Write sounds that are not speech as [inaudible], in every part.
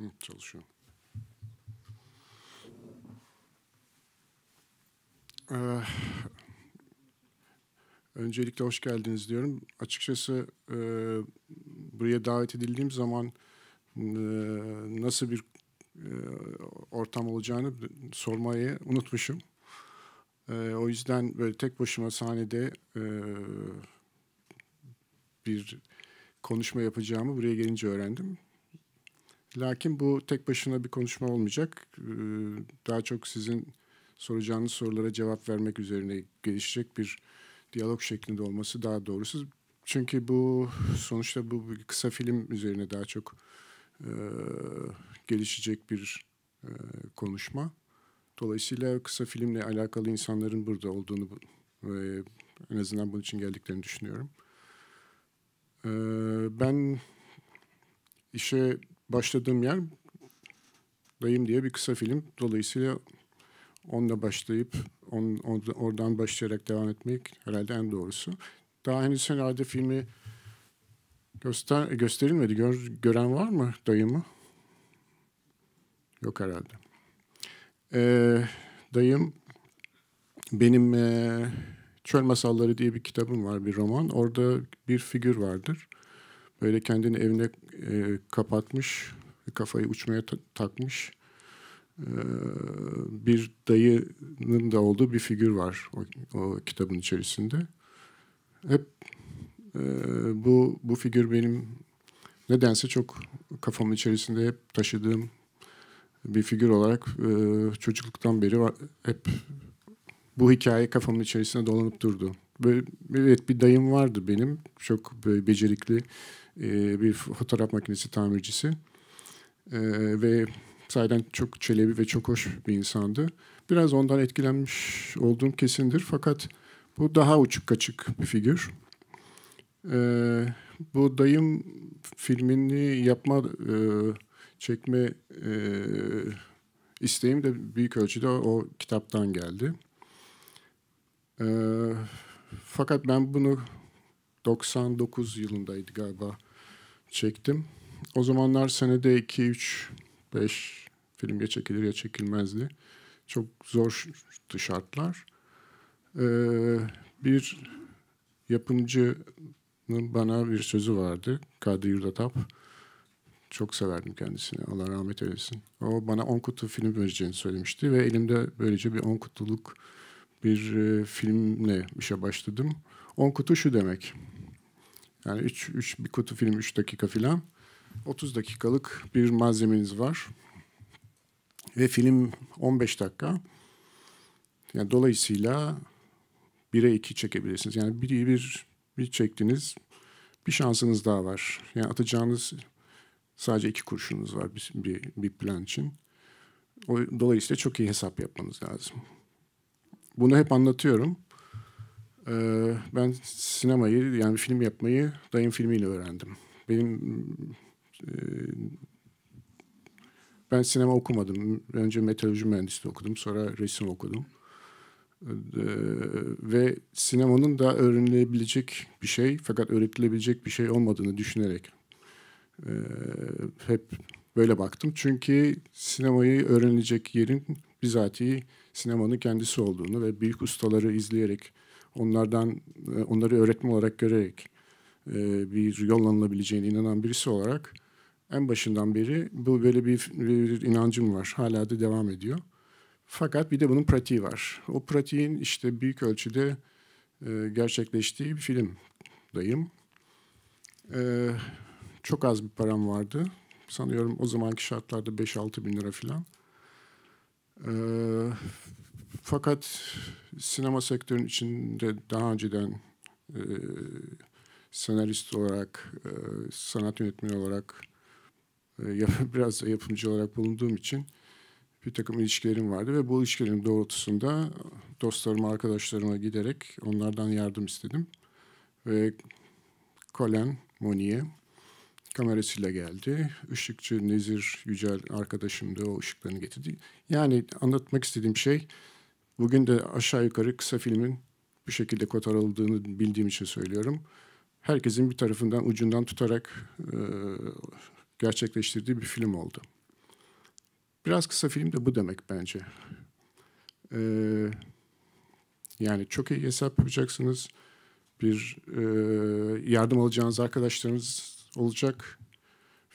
Hı, çalışıyor. Ee, öncelikle hoş geldiniz diyorum. Açıkçası e, buraya davet edildiğim zaman e, nasıl bir e, ortam olacağını sormayı unutmuşum. E, o yüzden böyle tek başıma sahnede e, bir konuşma yapacağımı buraya gelince öğrendim. Lakin bu tek başına bir konuşma olmayacak. Ee, daha çok sizin soracağınız sorulara cevap vermek üzerine gelişecek bir diyalog şeklinde olması daha doğrusu. Çünkü bu sonuçta bu kısa film üzerine daha çok e, gelişecek bir e, konuşma. Dolayısıyla kısa filmle alakalı insanların burada olduğunu e, en azından bunun için geldiklerini düşünüyorum. Ee, ben işe başladığım yer Dayım diye bir kısa film. Dolayısıyla onunla başlayıp on, on, oradan başlayarak devam etmek herhalde en doğrusu. Daha henüz herhalde filmi göster gösterilmedi. Gör, gören var mı dayımı? Yok herhalde. Ee, dayım benim e, Çöl Masalları diye bir kitabım var, bir roman. Orada bir figür vardır. Böyle kendini evine e, kapatmış, kafayı uçmaya ta- takmış e, bir dayının da olduğu bir figür var o, o kitabın içerisinde. Hep e, bu bu figür benim nedense çok kafamın içerisinde hep taşıdığım bir figür olarak e, çocukluktan beri var, hep bu hikaye kafamın içerisinde dolanıp durdu. Böyle, evet bir dayım vardı benim çok böyle becerikli ee, bir fotoğraf makinesi tamircisi. Ee, ve sahiden çok çelebi ve çok hoş bir insandı. Biraz ondan etkilenmiş olduğum kesindir. Fakat bu daha uçuk kaçık bir figür. Ee, bu dayım filmini yapma, e, çekme e, isteğim de büyük ölçüde o, kitaptan geldi. fakat ben bunu 99 yılındaydı galiba çektim. O zamanlar senede 2 3 5 film ya çekilir ya çekilmezdi. Çok zor şartlar. Ee, bir yapımcının bana bir sözü vardı. Kadir Yurdatap. Çok severdim kendisini. Allah rahmet eylesin. O bana 10 kutu film vereceğini söylemişti ve elimde böylece bir 10 kutuluk bir e, filmle işe başladım. 10 kutu şu demek. Yani 3, 3 bir kutu film 3 dakika filan. 30 dakikalık bir malzemeniz var. Ve film 15 dakika. Yani dolayısıyla 1'e 2 çekebilirsiniz. Yani 1'i 1, bir çektiniz. Bir şansınız daha var. Yani atacağınız sadece iki kurşunuz var bir, bir, bir plan için. O, dolayısıyla çok iyi hesap yapmanız lazım. Bunu hep anlatıyorum. Ee, ben sinemayı yani film yapmayı dayım filmiyle öğrendim. Benim e, ben sinema okumadım. Önce meteoroloji mühendisliği okudum. Sonra resim okudum. Ee, ve sinemanın da öğrenilebilecek bir şey fakat öğretilebilecek bir şey olmadığını düşünerek e, hep böyle baktım. Çünkü sinemayı öğrenilecek yerin bizatihi sinemanın kendisi olduğunu ve büyük ustaları izleyerek onlardan e, onları öğretme olarak görerek e, bir yol alınabileceğine inanan birisi olarak en başından beri bu böyle bir, bir inancım var. Hala da devam ediyor. Fakat bir de bunun pratiği var. O pratiğin işte büyük ölçüde e, gerçekleştiği bir filmdayım. Çok az bir param vardı. Sanıyorum o zamanki şartlarda 5-6 bin lira falan. Fakat sinema sektörünün içinde daha önceden e, senarist olarak, e, sanat yönetmeni olarak, e, [laughs] biraz da yapımcı olarak bulunduğum için bir takım ilişkilerim vardı ve bu ilişkilerin doğrultusunda dostlarıma, arkadaşlarıma giderek onlardan yardım istedim. Ve Colin Monier kamerasıyla geldi. Işıkçı Nezir Yücel arkadaşım da o ışıklarını getirdi. Yani anlatmak istediğim şey Bugün de aşağı yukarı kısa filmin bu şekilde kotarıldığını bildiğim için söylüyorum. Herkesin bir tarafından ucundan tutarak e, gerçekleştirdiği bir film oldu. Biraz kısa film de bu demek bence. E, yani çok iyi hesap yapacaksınız. Bir e, yardım alacağınız arkadaşlarınız olacak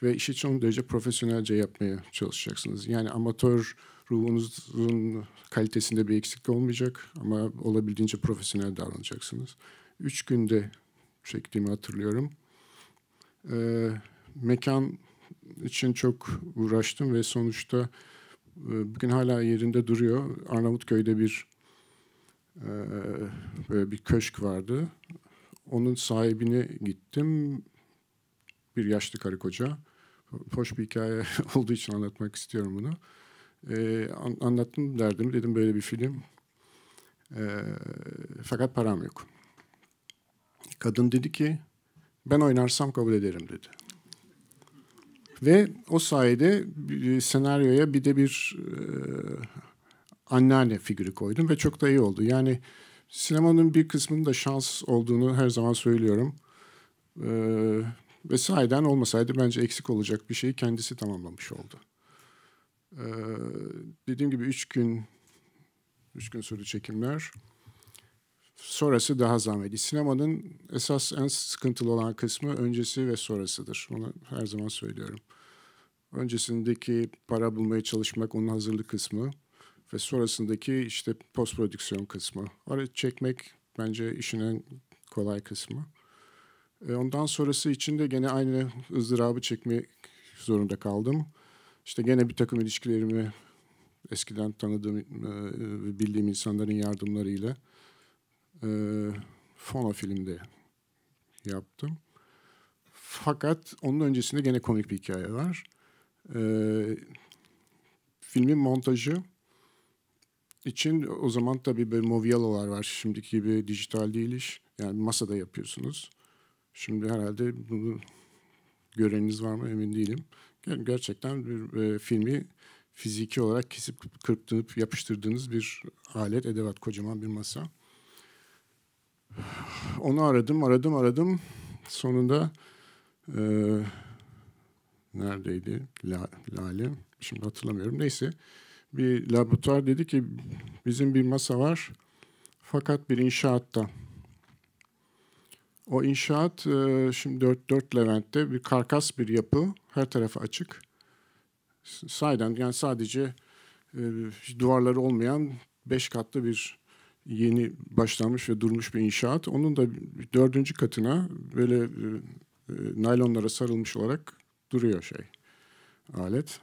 ve işi çok derece profesyonelce yapmaya çalışacaksınız. Yani amatör ruhunuzun kalitesinde bir eksiklik olmayacak ama olabildiğince profesyonel davranacaksınız. Üç günde çektiğimi hatırlıyorum. E, mekan için çok uğraştım ve sonuçta e, bugün hala yerinde duruyor. Arnavutköy'de bir e, böyle bir köşk vardı. Onun sahibine gittim. Bir yaşlı karı koca. Hoş bir hikaye [laughs] olduğu için anlatmak istiyorum bunu. E, anlattım derdimi dedim böyle bir film. E, fakat param yok. Kadın dedi ki ben oynarsam kabul ederim dedi. Ve o sayede e, senaryoya bir de bir e, anneanne figürü koydum ve çok da iyi oldu. Yani sinemanın bir kısmının da şans olduğunu her zaman söylüyorum. Ee, ve sahiden olmasaydı bence eksik olacak bir şeyi kendisi tamamlamış oldu. Ee, dediğim gibi üç gün üç gün sürdü çekimler. Sonrası daha zahmetli. Sinemanın esas en sıkıntılı olan kısmı öncesi ve sonrasıdır. Onu her zaman söylüyorum. Öncesindeki para bulmaya çalışmak onun hazırlık kısmı ve sonrasındaki işte post prodüksiyon kısmı. Ara çekmek bence işin en kolay kısmı. E, ondan sonrası için de gene aynı ızdırabı çekmek zorunda kaldım. İşte gene bir takım ilişkilerimi eskiden tanıdığım ve e, bildiğim insanların yardımlarıyla e, Fono filmde yaptım. Fakat onun öncesinde gene komik bir hikaye var. E, filmin montajı için o zaman tabii böyle movialolar var. Şimdiki gibi dijital değil iş. Yani masada yapıyorsunuz. Şimdi herhalde bunu göreniniz var mı emin değilim. Yani gerçekten bir e, filmi fiziki olarak kesip kırptırıp yapıştırdığınız bir alet, edevat, kocaman bir masa. Onu aradım, aradım, aradım. Sonunda e, neredeydi? La, Lale. Şimdi hatırlamıyorum. Neyse. Bir laboratuvar dedi ki bizim bir masa var fakat bir inşaatta o inşaat e, şimdi 4, 4 Levent'te bir karkas bir yapı. Her tarafı açık. Sayden yani sadece e, duvarları olmayan 5 katlı bir yeni başlanmış ve durmuş bir inşaat. Onun da dördüncü katına böyle e, e naylonlara sarılmış olarak duruyor şey alet.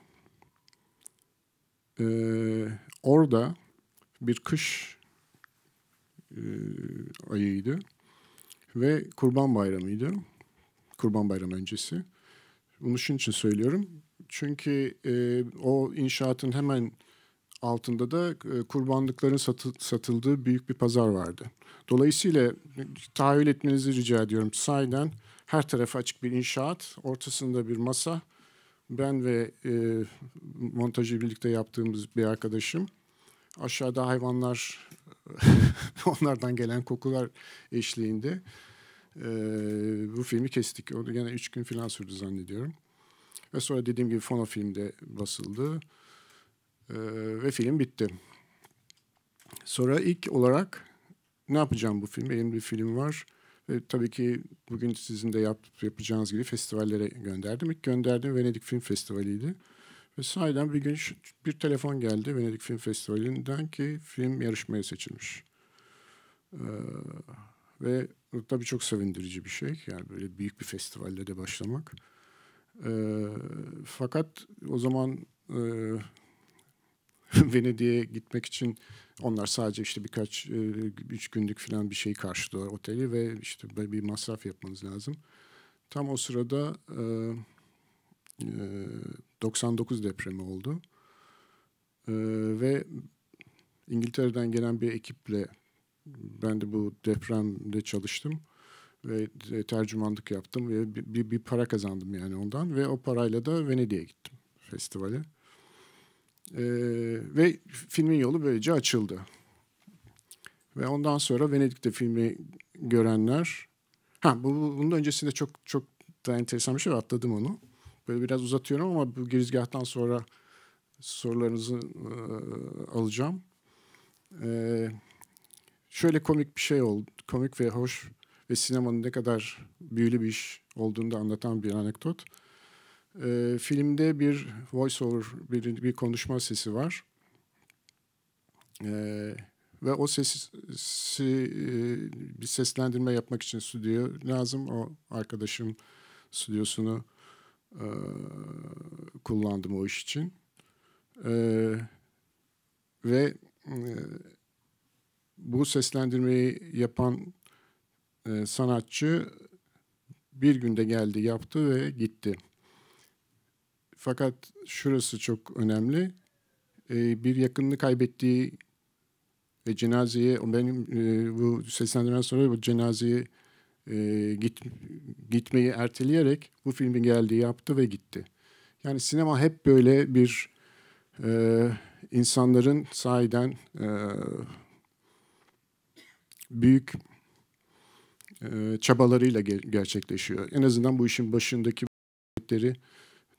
Ee, orada bir kış e, ayıydı ve Kurban Bayramı'ydı. Kurban Bayramı öncesi. Bunu şunun için söylüyorum. Çünkü e, o inşaatın hemen altında da e, kurbanlıkların satı, satıldığı büyük bir pazar vardı. Dolayısıyla e, tahayyül etmenizi rica ediyorum. Sahiden her tarafı açık bir inşaat, ortasında bir masa. Ben ve e, montajı birlikte yaptığımız bir arkadaşım aşağıda hayvanlar [laughs] onlardan gelen kokular eşliğinde e, bu filmi kestik. O da üç gün falan sürdü zannediyorum. Ve sonra dediğim gibi Fono filmde basıldı. E, ve film bitti. Sonra ilk olarak ne yapacağım bu film? Benim bir film var. Ve tabii ki bugün sizin de yap, yapacağınız gibi festivallere gönderdim. İlk gönderdiğim Venedik Film Festivali'ydi. Ve sahiden bir gün bir telefon geldi Venedik Film Festivali'nden ki film yarışmaya seçilmiş. Ee, ve tabii çok sevindirici bir şey. Yani böyle büyük bir festivalle de başlamak. Ee, fakat o zaman e, [laughs] Venedik'e gitmek için onlar sadece işte birkaç, e, üç günlük falan bir şey karşılıyor oteli ve işte bir masraf yapmanız lazım. Tam o sırada e, e, 99 depremi oldu. E, ve İngiltere'den gelen bir ekiple ben de bu depremde çalıştım ve tercümanlık yaptım ve bir, bir, bir para kazandım yani ondan ve o parayla da Venedik'e gittim festivale. Ee, ve filmin yolu böylece açıldı. Ve ondan sonra Venedik'te filmi görenler ha bu bunun öncesinde çok çok da enteresan bir şey atladım onu. Böyle biraz uzatıyorum ama bu girizgahtan sonra sorularınızı e, alacağım. E, şöyle komik bir şey oldu. Komik ve hoş ve sinemanın ne kadar büyülü bir iş olduğunu da anlatan bir anekdot. E, filmde bir voiceover, bir, bir konuşma sesi var. E, ve o sesi e, bir seslendirme yapmak için stüdyo lazım. O arkadaşım stüdyosunu e, kullandım o iş için. E, ve e, bu seslendirmeyi yapan e, sanatçı bir günde geldi, yaptı ve gitti. Fakat şurası çok önemli. E, bir yakınını kaybettiği ve cenazeye benim e, bu seslendirmeden sonra bu cenazeyi e, git, gitmeyi erteleyerek bu filmin geldiği yaptı ve gitti. Yani sinema hep böyle bir e, insanların sahiden e, büyük e, çabalarıyla ge- gerçekleşiyor. En azından bu işin başındaki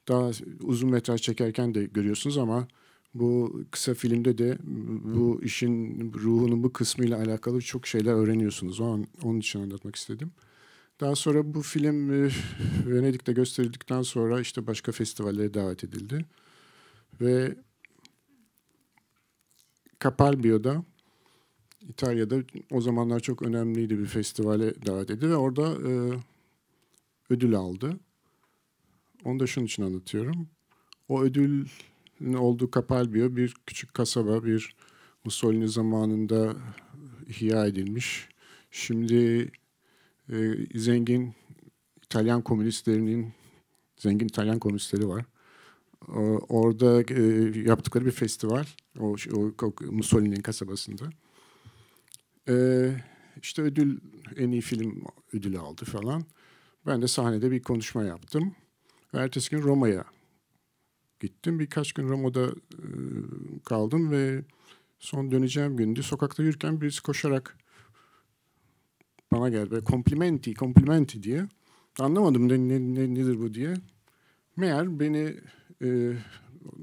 daha uzun metraj çekerken de görüyorsunuz ama bu kısa filmde de bu işin ruhunun bu kısmıyla alakalı çok şeyler öğreniyorsunuz. O an, onun için anlatmak istedim. Daha sonra bu film e, Venedik'te gösterildikten sonra işte başka festivallere davet edildi. Ve Capalbio'da İtalya'da o zamanlar çok önemliydi bir festivale davet edildi ve orada e, ödül aldı. Onu da şunun için anlatıyorum. O ödül olduğu Kapalbio bir küçük kasaba, bir Mussolini zamanında ihya edilmiş. Şimdi e, zengin İtalyan komünistlerinin zengin İtalyan komünistleri var. E, orada e, yaptıkları bir festival o, o Mussolini'nin kasabasında. E, işte ödül en iyi film ödülü aldı falan. Ben de sahnede bir konuşma yaptım. Ertesi gün Roma'ya gittim. Birkaç gün Roma'da e, kaldım ve son döneceğim gündü. Sokakta yürürken birisi koşarak bana geldi. Böyle komplimenti, komplimenti diye. Anlamadım ne, ne, ne, nedir bu diye. Meğer beni e,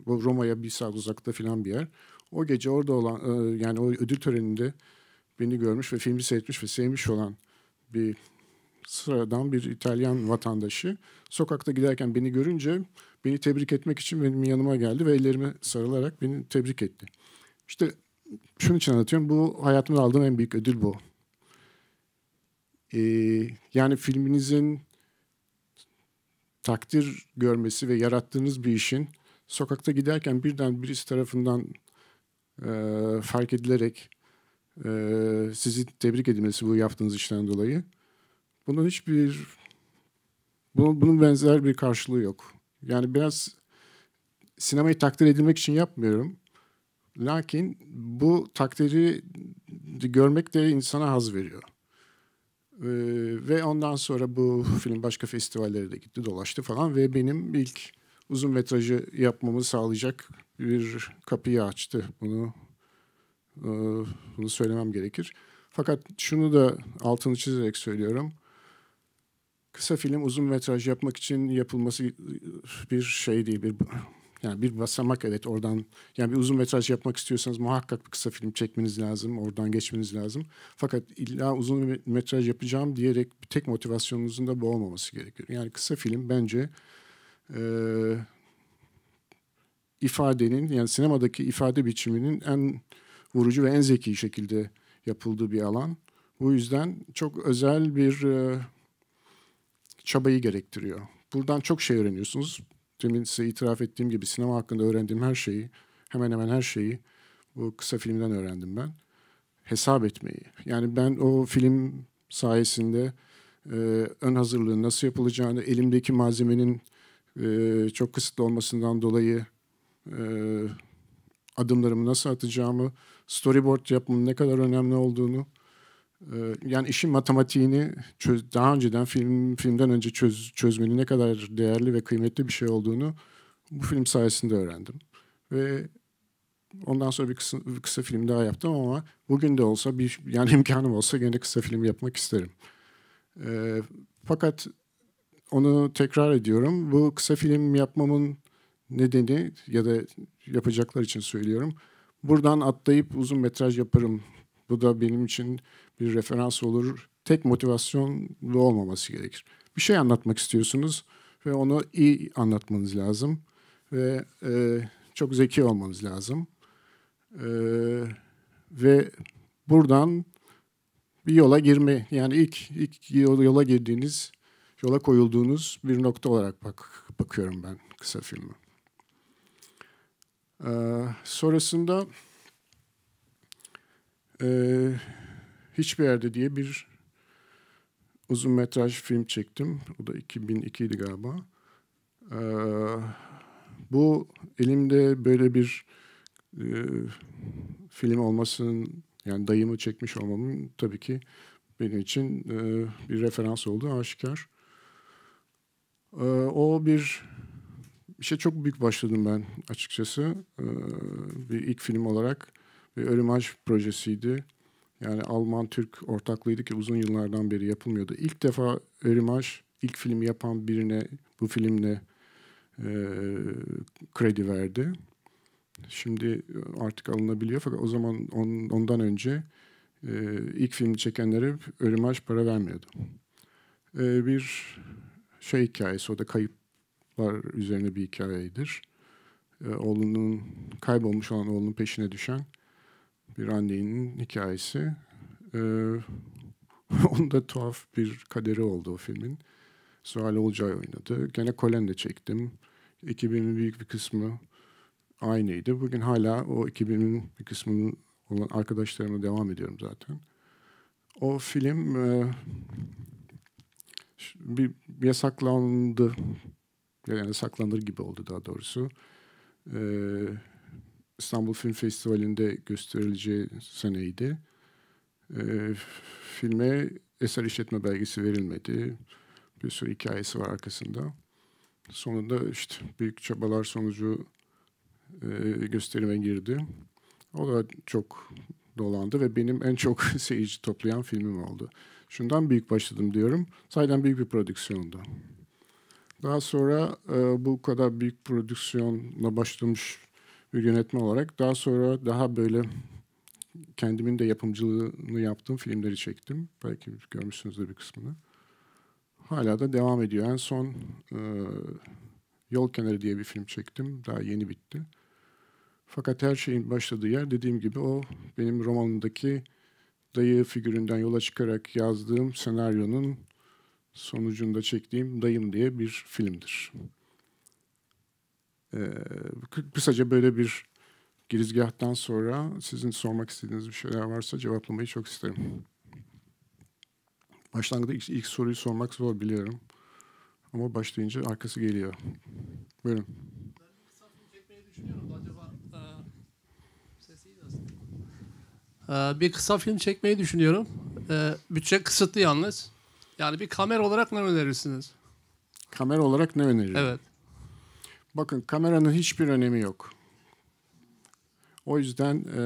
Roma'ya bir saat uzakta filan bir yer. O gece orada olan e, yani o ödül töreninde beni görmüş ve filmi seyretmiş ve sevmiş olan bir sıradan bir İtalyan vatandaşı sokakta giderken beni görünce beni tebrik etmek için benim yanıma geldi ve ellerime sarılarak beni tebrik etti. İşte şunun için anlatıyorum. Bu hayatımda aldığım en büyük ödül bu. Ee, yani filminizin takdir görmesi ve yarattığınız bir işin sokakta giderken birden birisi tarafından e, fark edilerek e, sizi tebrik edilmesi bu yaptığınız işten dolayı bunun hiçbir bunun, benzer bir karşılığı yok. Yani biraz sinemayı takdir edilmek için yapmıyorum. Lakin bu takdiri görmek de insana haz veriyor. Ee, ve ondan sonra bu [laughs] film başka festivallere de gitti, dolaştı falan ve benim ilk uzun metrajı yapmamı sağlayacak bir kapıyı açtı. Bunu e, bunu söylemem gerekir. Fakat şunu da altını çizerek söylüyorum kısa film uzun metraj yapmak için yapılması bir şey değil. Bir, yani bir basamak evet oradan yani bir uzun metraj yapmak istiyorsanız muhakkak bir kısa film çekmeniz lazım. Oradan geçmeniz lazım. Fakat illa uzun metraj yapacağım diyerek bir tek motivasyonunuzun da bu olmaması gerekiyor. Yani kısa film bence e, ifadenin yani sinemadaki ifade biçiminin en vurucu ve en zeki şekilde yapıldığı bir alan. Bu yüzden çok özel bir e, çabayı gerektiriyor. Buradan çok şey öğreniyorsunuz. Demin size itiraf ettiğim gibi sinema hakkında öğrendiğim her şeyi, hemen hemen her şeyi bu kısa filmden öğrendim ben. Hesap etmeyi. Yani ben o film sayesinde e, ön hazırlığın nasıl yapılacağını, elimdeki malzemenin e, çok kısıtlı olmasından dolayı e, adımlarımı nasıl atacağımı, storyboard yapmanın ne kadar önemli olduğunu, ee, yani işin matematiğini çöz, daha önceden film filmden önce çöz, çözmenin ne kadar değerli ve kıymetli bir şey olduğunu bu film sayesinde öğrendim. Ve ondan sonra bir kısa, bir kısa film daha yaptım ama bugün de olsa bir yani [laughs] imkanım olsa gene kısa film yapmak isterim. E, fakat onu tekrar ediyorum. Bu kısa film yapmamın nedeni ya da yapacaklar için söylüyorum. Buradan atlayıp uzun metraj yaparım. Bu da benim için bir referans olur. Tek motivasyonlu olmaması gerekir. Bir şey anlatmak istiyorsunuz ve onu iyi anlatmanız lazım ve e, çok zeki olmanız lazım. E, ve buradan bir yola girme yani ilk ilk yola girdiğiniz yola koyulduğunuz bir nokta olarak bak bakıyorum ben kısa filmi. Ee, sonrasında e, Hiçbir Yerde diye bir uzun metraj film çektim. O da 2002 galiba. Ee, bu elimde böyle bir e, film olmasının yani dayımı çekmiş olmamın tabii ki benim için e, bir referans oldu aşikar. E, o bir işe çok büyük başladım ben açıkçası. E, bir ilk film olarak bir Ölümaj projesiydi. Yani Alman-Türk ortaklığıydı ki uzun yıllardan beri yapılmıyordu. İlk defa Örimaj ilk filmi yapan birine bu filmle e, kredi verdi. Şimdi artık alınabiliyor fakat o zaman on, ondan önce e, ilk filmi çekenlere Örimaj para vermiyordu. E, bir şey hikayesi o da kayıplar üzerine bir hikayedir. E, oğlunun kaybolmuş olan oğlunun peşine düşen bir annenin hikayesi. Ee, [laughs] onun tuhaf bir kaderi oldu o filmin. Suhal Olcay oynadı. Gene de çektim. Ekibinin büyük bir kısmı aynıydı. Bugün hala o ekibinin bir kısmının olan arkadaşlarımla devam ediyorum zaten. O film e, bir yasaklandı. Yani yasaklanır gibi oldu daha doğrusu. Eee İstanbul Film Festivali'nde gösterileceği seneydi. E, filme eser işletme belgesi verilmedi. Bir sürü hikayesi var arkasında. Sonunda işte büyük çabalar sonucu e, gösterime girdi. O da çok dolandı ve benim en çok [laughs] seyirci toplayan filmim oldu. Şundan büyük başladım diyorum. Sayeden büyük bir prodüksiyondu. Daha sonra e, bu kadar büyük prodüksiyonla başlamış bir yönetmen olarak. Daha sonra daha böyle kendimin de yapımcılığını yaptığım filmleri çektim. Belki görmüşsünüzdür bir kısmını. Hala da devam ediyor. En son e, Yol Kenarı diye bir film çektim. Daha yeni bitti. Fakat her şeyin başladığı yer dediğim gibi o benim romanımdaki dayı figüründen yola çıkarak yazdığım senaryonun sonucunda çektiğim Dayım diye bir filmdir. Ee, kısaca böyle bir girizgahtan sonra sizin sormak istediğiniz bir şeyler varsa cevaplamayı çok isterim. Başlangıçta ilk, ilk soruyu sormak zor biliyorum. Ama başlayınca arkası geliyor. Buyurun. bir kısa film çekmeyi düşünüyorum. bütçe kısıtlı yalnız. Yani bir kamera olarak ne önerirsiniz? Kamera olarak ne öneririm? Evet. Bakın kameranın hiçbir önemi yok. O yüzden e,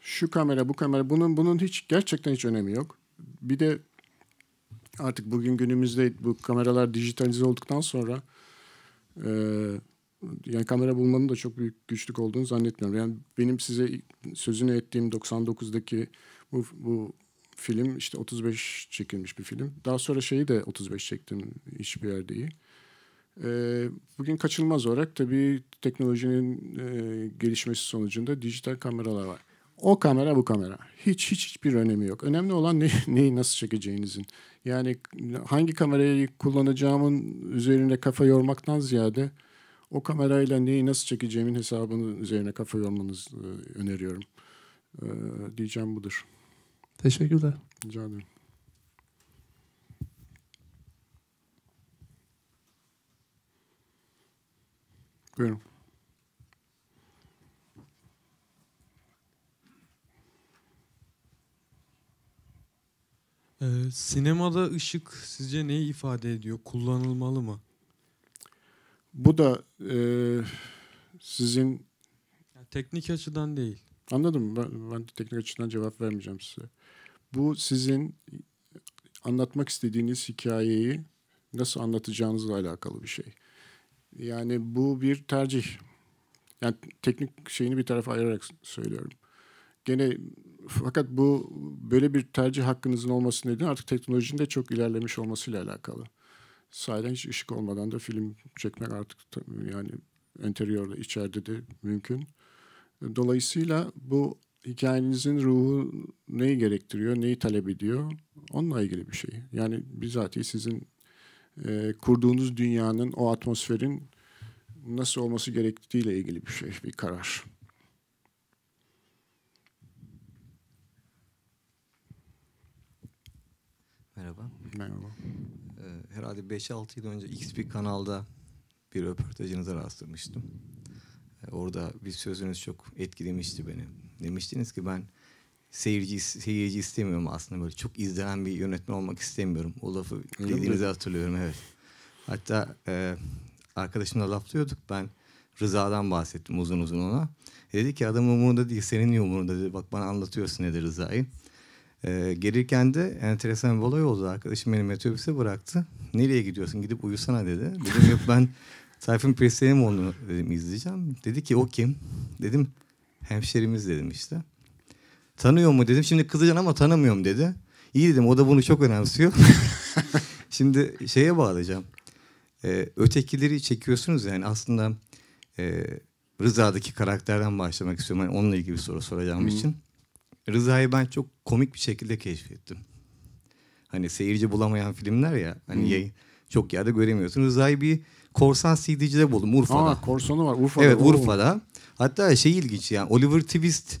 şu kamera, bu kamera, bunun bunun hiç gerçekten hiç önemi yok. Bir de artık bugün günümüzde bu kameralar dijitalize olduktan sonra e, yani kamera bulmanın da çok büyük güçlük olduğunu zannetmiyorum. Yani benim size sözünü ettiğim 99'daki bu, bu film işte 35 çekilmiş bir film. Daha sonra şeyi de 35 çektim hiçbir yerdeyi. Ee, bugün kaçınılmaz olarak tabii teknolojinin e, gelişmesi sonucunda dijital kameralar var. O kamera bu kamera. Hiç hiç hiçbir önemi yok. Önemli olan ne, [laughs] neyi nasıl çekeceğinizin. Yani hangi kamerayı kullanacağımın üzerine kafa yormaktan ziyade o kamerayla neyi nasıl çekeceğimin hesabının üzerine kafa yormanızı e, öneriyorum. Ee, diyeceğim budur. Teşekkürler. Rica ederim. Buyurun. Ee, sinemada ışık sizce neyi ifade ediyor? Kullanılmalı mı? Bu da e, sizin... Yani teknik açıdan değil. Anladım. Ben, ben teknik açıdan cevap vermeyeceğim size. Bu sizin anlatmak istediğiniz hikayeyi nasıl anlatacağınızla alakalı bir şey. Yani bu bir tercih. Yani teknik şeyini bir tarafa ayırarak söylüyorum. Gene fakat bu böyle bir tercih hakkınızın olması nedeni artık teknolojinin de çok ilerlemiş olmasıyla alakalı. Sahiden hiç ışık olmadan da film çekmek artık yani enteriyorda içeride de mümkün. Dolayısıyla bu hikayenizin ruhu neyi gerektiriyor, neyi talep ediyor onunla ilgili bir şey. Yani bizatihi sizin e, kurduğunuz dünyanın, o atmosferin nasıl olması gerektiğiyle ilgili bir şey, bir karar. Merhaba. Merhaba. Ee, herhalde 5-6 yıl önce X bir kanalda bir röportajınıza rastlamıştım. Ee, orada bir sözünüz çok etkilemişti beni. Demiştiniz ki ben seyirci seyirci istemiyorum aslında böyle çok izlenen bir yönetmen olmak istemiyorum. O lafı dediğinizi hatırlıyorum evet. Hatta e, arkadaşımla laflıyorduk ben Rıza'dan bahsettim uzun uzun ona. Dedi ki adamın umurunda değil senin umurunda dedi. Bak bana anlatıyorsun dedi Rıza'yı. E, gelirken de enteresan bir olay oldu. Arkadaşım beni metrobüse bıraktı. Nereye gidiyorsun gidip uyusana dedi. Dedim yok ben Tayfun Presleyemoğlu'nu dedim izleyeceğim. Dedi ki o kim? Dedim hemşerimiz dedim işte tanıyor mu dedim. Şimdi kızacaksın ama tanımıyorum dedi. İyi dedim o da bunu çok önemsiyor. [laughs] Şimdi şeye bağlayacağım. Ee, ötekileri çekiyorsunuz yani aslında e, Rıza'daki karakterden başlamak istiyorum. Yani onunla ilgili bir soru soracağım hmm. için. Rıza'yı ben çok komik bir şekilde keşfettim. Hani seyirci bulamayan filmler ya hani hmm. çok yerde göremiyorsun. Rıza'yı bir korsan CD'cide buldum Urfa'da. Aa, korsonu var Urfa'da. Evet Urfa'da. Hatta şey ilginç yani Oliver Twist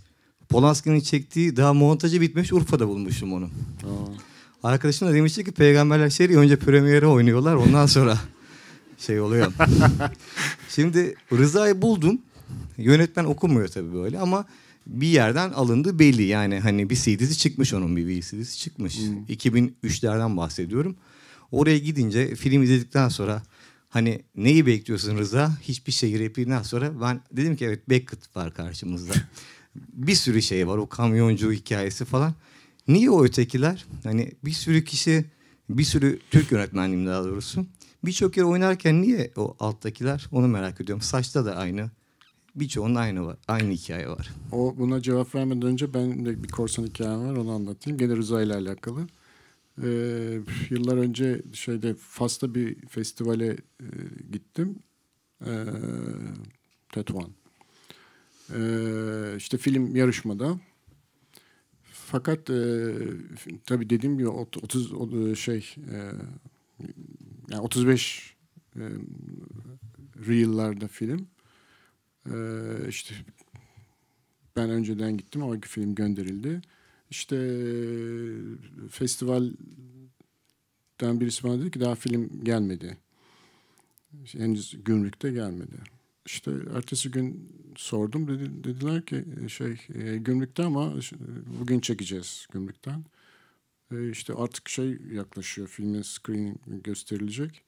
Polanski'nin çektiği daha montajı bitmemiş Urfa'da bulmuşum onu. Aa. Arkadaşım da demişti ki Peygamberler Şehri önce premiere oynuyorlar ondan sonra [laughs] şey oluyor. [laughs] Şimdi Rıza'yı buldum. Yönetmen okumuyor tabii böyle ama bir yerden alındı belli. Yani hani bir CD'si çıkmış onun bir cd'si çıkmış. Hmm. 2003'lerden bahsediyorum. Oraya gidince film izledikten sonra hani neyi bekliyorsun Rıza? Hiçbir şey repliğinden sonra ben dedim ki evet Beckett var karşımızda. [laughs] bir sürü şey var o kamyoncu hikayesi falan. Niye o ötekiler? Hani bir sürü kişi, bir sürü Türk yönetmenliğim daha doğrusu. Birçok yer oynarken niye o alttakiler? Onu merak ediyorum. Saçta da aynı. Birçoğunun aynı var. Aynı hikaye var. O buna cevap vermeden önce ben de bir korsan hikayem var onu anlatayım. Gene Rıza ile alakalı. Ee, yıllar önce şeyde Fas'ta bir festivale e, gittim. Ee, Tetuan. Ee, işte film yarışmada. Fakat e, tabii dediğim gibi 30 e, şey e, yani 35 e, reel'larda film. E, işte ben önceden gittim ama film gönderildi. İşte festivalden birisi bana dedi ki daha film gelmedi. Henüz gümrükte gelmedi. İşte ertesi gün sordum. Dedi, dediler ki e, şey e, gümrükte ama e, bugün çekeceğiz gümrükten. E, işte artık şey yaklaşıyor filmin screen gösterilecek.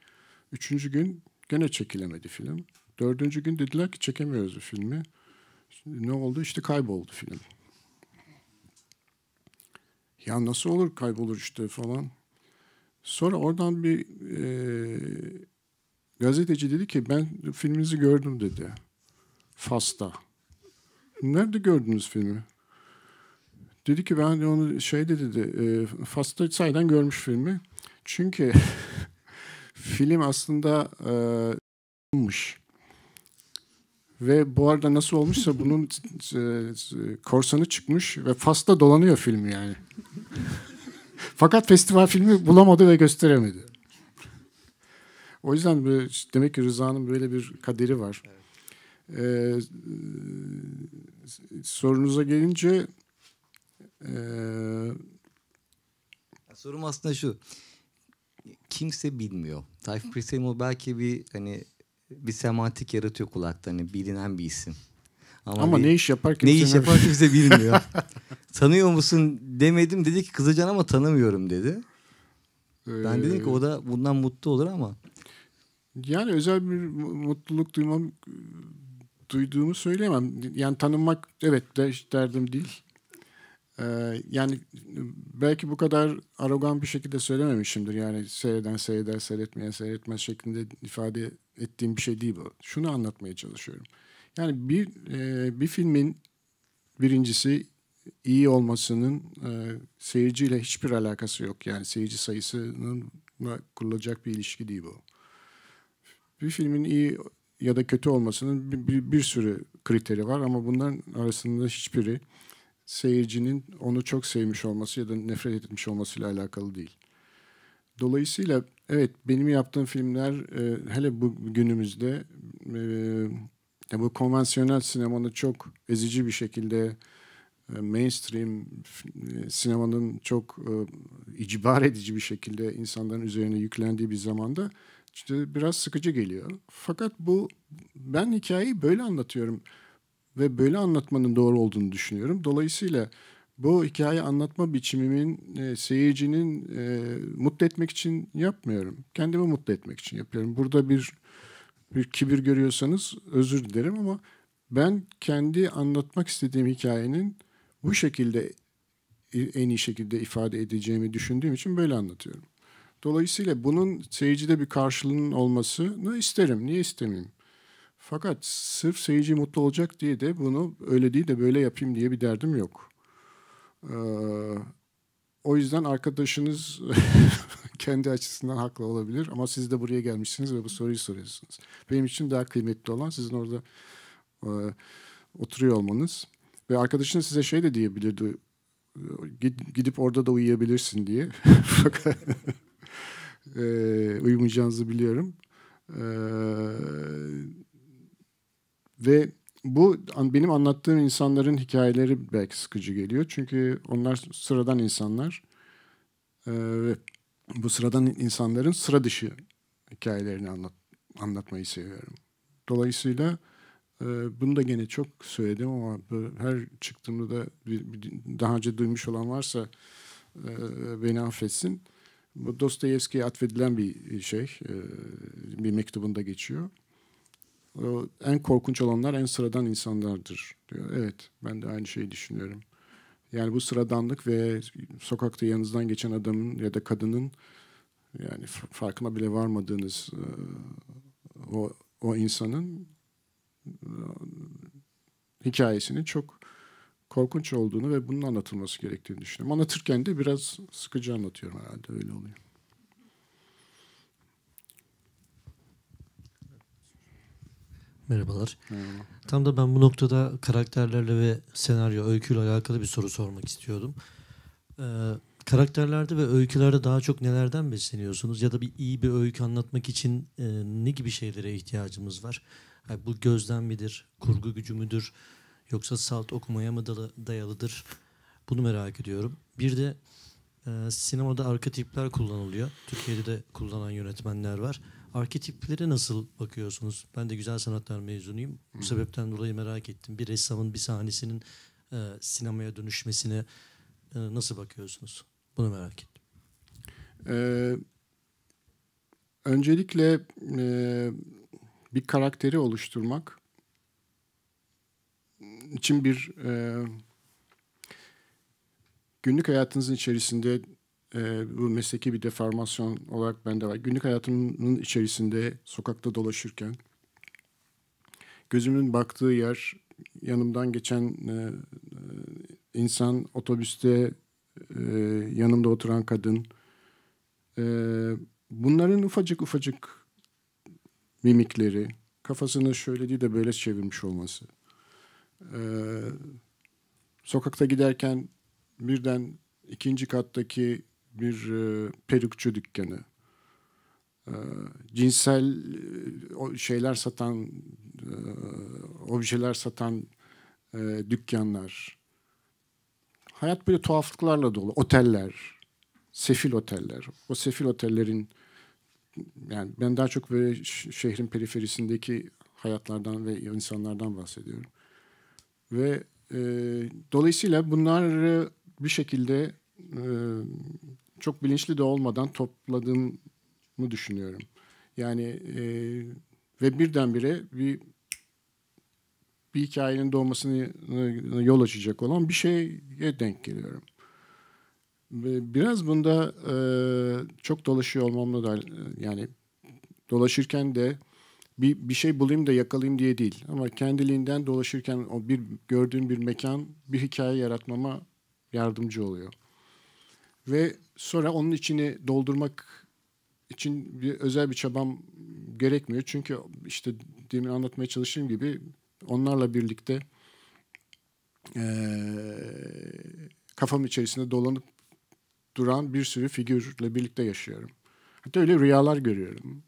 Üçüncü gün gene çekilemedi film. Dördüncü gün dediler ki çekemiyoruz bu filmi. Şimdi ne oldu? İşte kayboldu film. Ya nasıl olur kaybolur işte falan. Sonra oradan bir e, gazeteci dedi ki ben filminizi gördüm dedi. Fas'ta. Nerede gördünüz filmi? Dedi ki ben onu şey de dedi e, Fas'ta sayeden görmüş filmi. Çünkü [laughs] film aslında e, olmuş. Ve bu arada nasıl olmuşsa bunun e, korsanı çıkmış ve Fas'ta dolanıyor filmi yani. Fakat festival filmi bulamadı ve gösteremedi. O yüzden böyle, demek ki Rıza'nın böyle bir kaderi var. Evet. Ee, sorunuza gelince e... sorum aslında şu kimse bilmiyor. Tayfun Prisemo belki bir hani bir semantik yaratıyor kulakta hani bilinen bir isim. Ama, Ama bir, ne iş yapar kimse ne iş yapar kimse bilmiyor. [laughs] Tanıyor musun demedim dedi ki kızacan ama tanımıyorum dedi. Ee, ben dedim ki ee, o da bundan mutlu olur ama. Yani özel bir mutluluk duymam duyduğumu söyleyemem. Yani tanınmak evet de hiç derdim değil. Ee, yani belki bu kadar arogan bir şekilde söylememişimdir. Yani seyreden seyreder, seyretmeyen seyretmez şeklinde ifade ettiğim bir şey değil bu. Şunu anlatmaya çalışıyorum. Yani bir e, bir filmin birincisi iyi olmasının e, seyirciyle hiçbir alakası yok. Yani seyirci sayısının kurulacak bir ilişki değil bu. Bir filmin iyi ya da kötü olmasının bir, bir, bir sürü kriteri var ama bunların arasında hiçbiri seyircinin onu çok sevmiş olması ya da nefret etmiş olmasıyla alakalı değil. Dolayısıyla evet benim yaptığım filmler e, hele bu günümüzde e, ya bu konvansiyonel sinemanın çok ezici bir şekilde e, mainstream e, sinemanın çok e, icbar edici bir şekilde insanların üzerine yüklendiği bir zamanda işte biraz sıkıcı geliyor. Fakat bu ben hikayeyi böyle anlatıyorum ve böyle anlatmanın doğru olduğunu düşünüyorum. Dolayısıyla bu hikaye anlatma biçimimin e, seyircinin e, mutlu etmek için yapmıyorum. Kendimi mutlu etmek için yapıyorum. Burada bir bir kibir görüyorsanız özür dilerim ama ben kendi anlatmak istediğim hikayenin bu şekilde e, en iyi şekilde ifade edeceğimi düşündüğüm için böyle anlatıyorum. Dolayısıyla bunun seyircide bir karşılığının olmasını isterim. Niye istemeyeyim? Fakat sırf seyirci mutlu olacak diye de bunu öyle değil de böyle yapayım diye bir derdim yok. Ee, o yüzden arkadaşınız [laughs] kendi açısından haklı olabilir ama siz de buraya gelmişsiniz ve bu soruyu soruyorsunuz. Benim için daha kıymetli olan sizin orada e, oturuyor olmanız ve arkadaşınız size şey de diyebilirdi gidip orada da uyuyabilirsin diye. [laughs] Fakat e, uymayacağınızı biliyorum. E, ve bu benim anlattığım insanların hikayeleri belki sıkıcı geliyor. Çünkü onlar sıradan insanlar. E, ve bu sıradan insanların sıra dışı hikayelerini anlat, anlatmayı seviyorum. Dolayısıyla e, bunu da gene çok söyledim ama her çıktığımda da bir, bir, daha önce duymuş olan varsa e, beni affetsin. Bu Dostoyevski'ye atfedilen bir e, şey. E, bir mektubunda geçiyor. O, en korkunç olanlar en sıradan insanlardır diyor. Evet ben de aynı şeyi düşünüyorum. Yani bu sıradanlık ve sokakta yanınızdan geçen adamın ya da kadının yani farkına bile varmadığınız e, o, o insanın hikayesini çok korkunç olduğunu ve bunun anlatılması gerektiğini düşünüyorum. Anlatırken de biraz sıkıcı anlatıyorum herhalde öyle oluyor. Merhabalar. Merhaba. Tam da ben bu noktada karakterlerle ve senaryo, öyküyle alakalı bir soru sormak istiyordum. Ee, karakterlerde ve öykülerde daha çok nelerden besleniyorsunuz? Ya da bir iyi bir öykü anlatmak için e, ne gibi şeylere ihtiyacımız var? Yani bu gözlem midir, kurgu gücü müdür, Yoksa salt okumaya mı dayalıdır? Bunu merak ediyorum. Bir de e, sinemada arketipler kullanılıyor. Türkiye'de de kullanan yönetmenler var. Arketiplere nasıl bakıyorsunuz? Ben de güzel sanatlar mezunuyum. Bu sebepten dolayı merak ettim. Bir ressamın bir sahnesinin e, sinemaya dönüşmesine e, nasıl bakıyorsunuz? Bunu merak ettim. Ee, öncelikle e, bir karakteri oluşturmak için bir e, günlük hayatınızın içerisinde e, bu mesleki bir deformasyon olarak bende var. Günlük hayatımın içerisinde sokakta dolaşırken gözümün baktığı yer yanımdan geçen e, e insan otobüste e, yanımda oturan kadın e, bunların ufacık ufacık mimikleri kafasını şöyle değil de böyle çevirmiş olması e, sokakta giderken birden ikinci kattaki bir e, perukçu dükkanı, e, cinsel e, şeyler satan, e, objeler satan e, dükkanlar. Hayat böyle tuhaflıklarla dolu. Oteller, sefil oteller. O sefil otellerin yani ben daha çok böyle şehrin periferisindeki hayatlardan ve insanlardan bahsediyorum. Ve e, dolayısıyla bunları bir şekilde e, çok bilinçli de olmadan topladığımı düşünüyorum. Yani e, ve birdenbire bir bir hikayenin doğmasını ıı, yol açacak olan bir şeye denk geliyorum. Biraz bunda e, çok dolaşıyor olmamla da yani dolaşırken de bir, bir şey bulayım da yakalayayım diye değil. Ama kendiliğinden dolaşırken o bir gördüğüm bir mekan bir hikaye yaratmama yardımcı oluyor. Ve sonra onun içini doldurmak için bir özel bir çabam gerekmiyor. Çünkü işte demin anlatmaya çalıştığım gibi onlarla birlikte ee, kafam içerisinde dolanıp duran bir sürü figürle birlikte yaşıyorum. Hatta öyle rüyalar görüyorum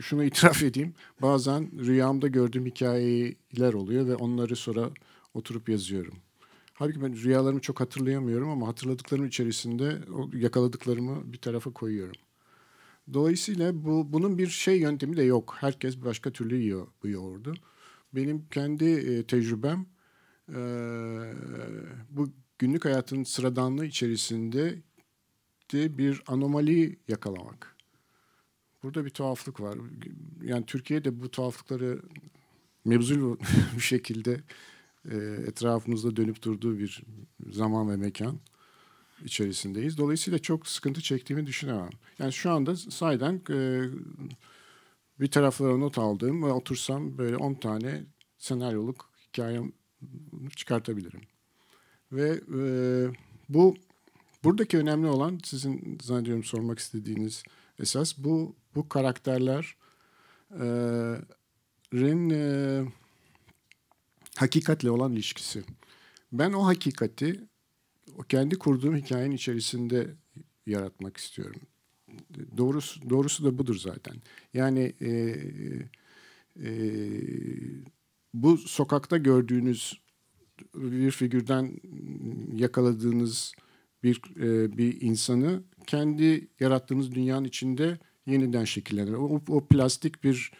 şunu itiraf [laughs] edeyim. Bazen rüyamda gördüğüm hikayeler oluyor ve onları sonra oturup yazıyorum. Halbuki ben rüyalarımı çok hatırlayamıyorum ama hatırladıklarım içerisinde yakaladıklarımı bir tarafa koyuyorum. Dolayısıyla bu bunun bir şey yöntemi de yok. Herkes başka türlü yiyor bu yoğurdu. Benim kendi e, tecrübem e, bu günlük hayatın sıradanlığı içerisinde de bir anomali yakalamak. Burada bir tuhaflık var. Yani Türkiye'de bu tuhaflıkları mevzul [laughs] bir şekilde e, etrafımızda dönüp durduğu bir zaman ve mekan içerisindeyiz. Dolayısıyla çok sıkıntı çektiğimi düşünemem. Yani şu anda saydan e, bir taraflara not aldığım ve otursam böyle 10 tane senaryoluk hikayem çıkartabilirim. Ve e, bu buradaki önemli olan sizin zannediyorum sormak istediğiniz Esas bu bu karakterlerin e, hakikatle olan ilişkisi. Ben o hakikati o kendi kurduğum hikayenin içerisinde yaratmak istiyorum. Doğrusu doğrusu da budur zaten. Yani e, e, bu sokakta gördüğünüz bir figürden yakaladığınız bir e, bir insanı kendi yarattığınız dünyanın içinde yeniden şekillenir. O, o plastik bir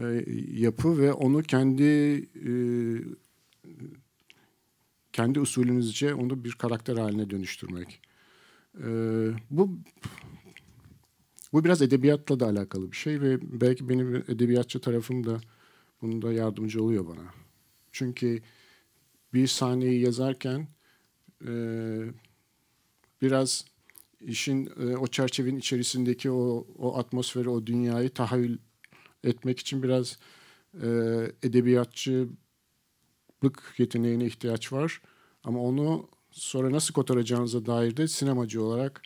e, yapı ve onu kendi e, kendi usulünüzce onu bir karakter haline dönüştürmek. E, bu bu biraz edebiyatla da alakalı bir şey ve belki benim edebiyatçı tarafım da bunda yardımcı oluyor bana. Çünkü bir sahneyi yazarken e, biraz işin e, o çerçevenin içerisindeki o, o atmosferi, o dünyayı tahayyül etmek için biraz e, edebiyatçılık yeteneğine ihtiyaç var. Ama onu sonra nasıl kotaracağınıza dair de sinemacı olarak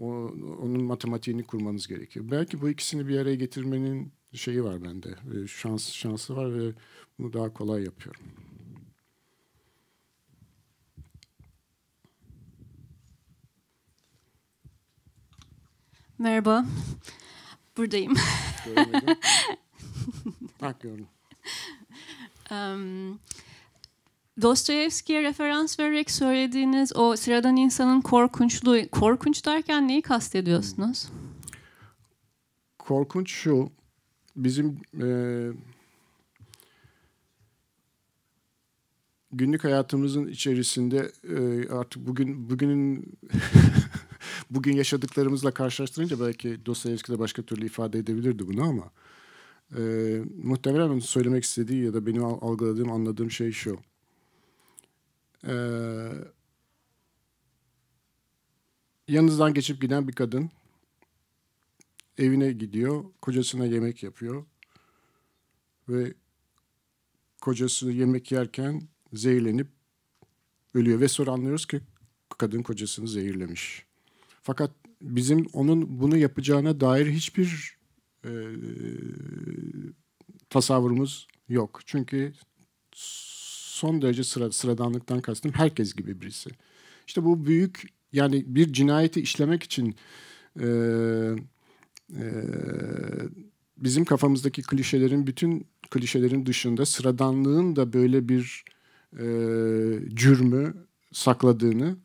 o, onun matematiğini kurmanız gerekiyor. Belki bu ikisini bir araya getirmenin şeyi var bende. E, şans şansı var ve bunu daha kolay yapıyorum. Merhaba. Buradayım. Göremedim. [laughs] gördüm. Um, Dostoyevski'ye referans vererek söylediğiniz o sıradan insanın korkunçluğu, korkunç derken neyi kastediyorsunuz? Korkunç şu, bizim e, günlük hayatımızın içerisinde e, artık bugün bugünün [laughs] bugün yaşadıklarımızla karşılaştırınca belki Dostoyevski de başka türlü ifade edebilirdi bunu ama e, muhtemelen onu söylemek istediği ya da benim algıladığım, anladığım şey şu. E, yanınızdan geçip giden bir kadın evine gidiyor, kocasına yemek yapıyor ve kocası yemek yerken zehirlenip ölüyor ve sonra anlıyoruz ki kadın kocasını zehirlemiş. Fakat bizim onun bunu yapacağına dair hiçbir e, tasavvurumuz yok. Çünkü son derece sıra, sıradanlıktan kastım herkes gibi birisi. İşte bu büyük yani bir cinayeti işlemek için e, e, bizim kafamızdaki klişelerin bütün klişelerin dışında sıradanlığın da böyle bir e, cürmü sakladığını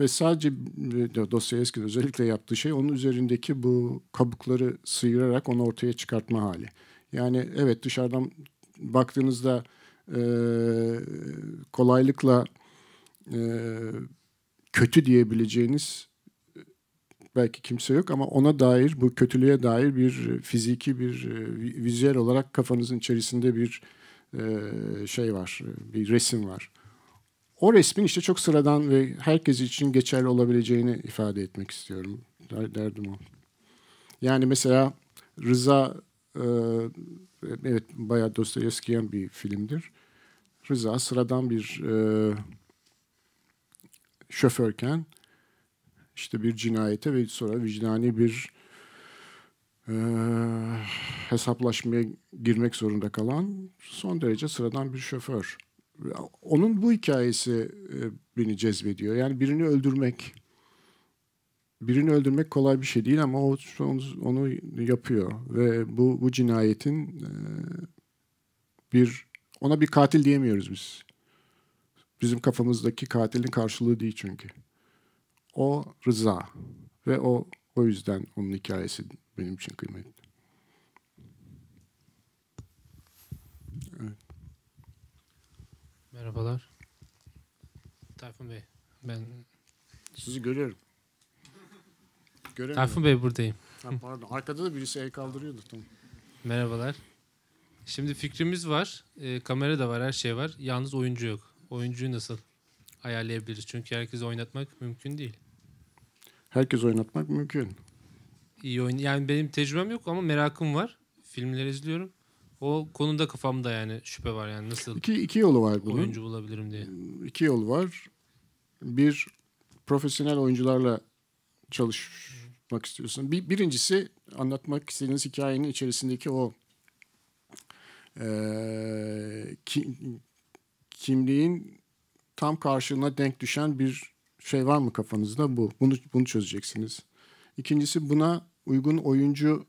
ve sadece e, dosya eskiden özellikle yaptığı şey onun üzerindeki bu kabukları sıyırarak onu ortaya çıkartma hali. Yani evet dışarıdan baktığınızda e, kolaylıkla e, kötü diyebileceğiniz e, belki kimse yok ama ona dair bu kötülüğe dair bir fiziki bir e, vizyel olarak kafanızın içerisinde bir e, şey var bir resim var o resmin işte çok sıradan ve herkes için geçerli olabileceğini ifade etmek istiyorum. Der, derdim o. Yani mesela Rıza e, evet bayağı Dostoyevski'yen bir filmdir. Rıza sıradan bir e, şoförken işte bir cinayete ve sonra vicdani bir e, hesaplaşmaya girmek zorunda kalan son derece sıradan bir şoför. Onun bu hikayesi e, beni cezbediyor. Yani birini öldürmek, birini öldürmek kolay bir şey değil ama o onu, onu yapıyor ve bu bu cinayetin e, bir ona bir katil diyemiyoruz biz. Bizim kafamızdaki katilin karşılığı değil çünkü. O rıza ve o o yüzden onun hikayesi benim için kıymetli. Tayfun Bey. Ben sizi görüyorum. Göremiyorum. Tayfun Bey buradayım. Ha, pardon. Arkada da birisi el kaldırıyordu. Tamam. Merhabalar. Şimdi fikrimiz var. E, kamera da var, her şey var. Yalnız oyuncu yok. Oyuncuyu nasıl ayarlayabiliriz? Çünkü herkesi oynatmak mümkün değil. Herkes oynatmak mümkün. İyi oyun. Yani benim tecrübem yok ama merakım var. Filmleri izliyorum. O konuda kafamda yani şüphe var yani nasıl İki iki yolu var bunun. oyuncu bulabilirim diye. İki yolu var bir profesyonel oyuncularla çalışmak istiyorsun. Bir, birincisi anlatmak istediğiniz hikayenin içerisindeki o e, ki, kimliğin tam karşılığına denk düşen bir şey var mı kafanızda bu? Bunu bunu çözeceksiniz. İkincisi buna uygun oyuncuyla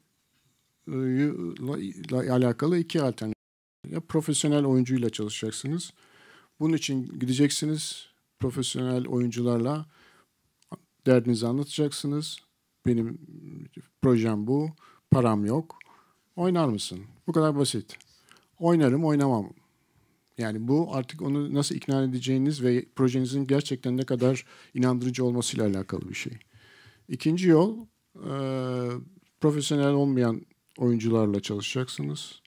alakalı iki alternatif. Ya profesyonel oyuncuyla çalışacaksınız. Bunun için gideceksiniz profesyonel oyuncularla derdinizi anlatacaksınız. Benim projem bu, param yok. Oynar mısın? Bu kadar basit. Oynarım, oynamam. Yani bu artık onu nasıl ikna edeceğiniz ve projenizin gerçekten ne kadar inandırıcı olmasıyla alakalı bir şey. İkinci yol, e, profesyonel olmayan oyuncularla çalışacaksınız.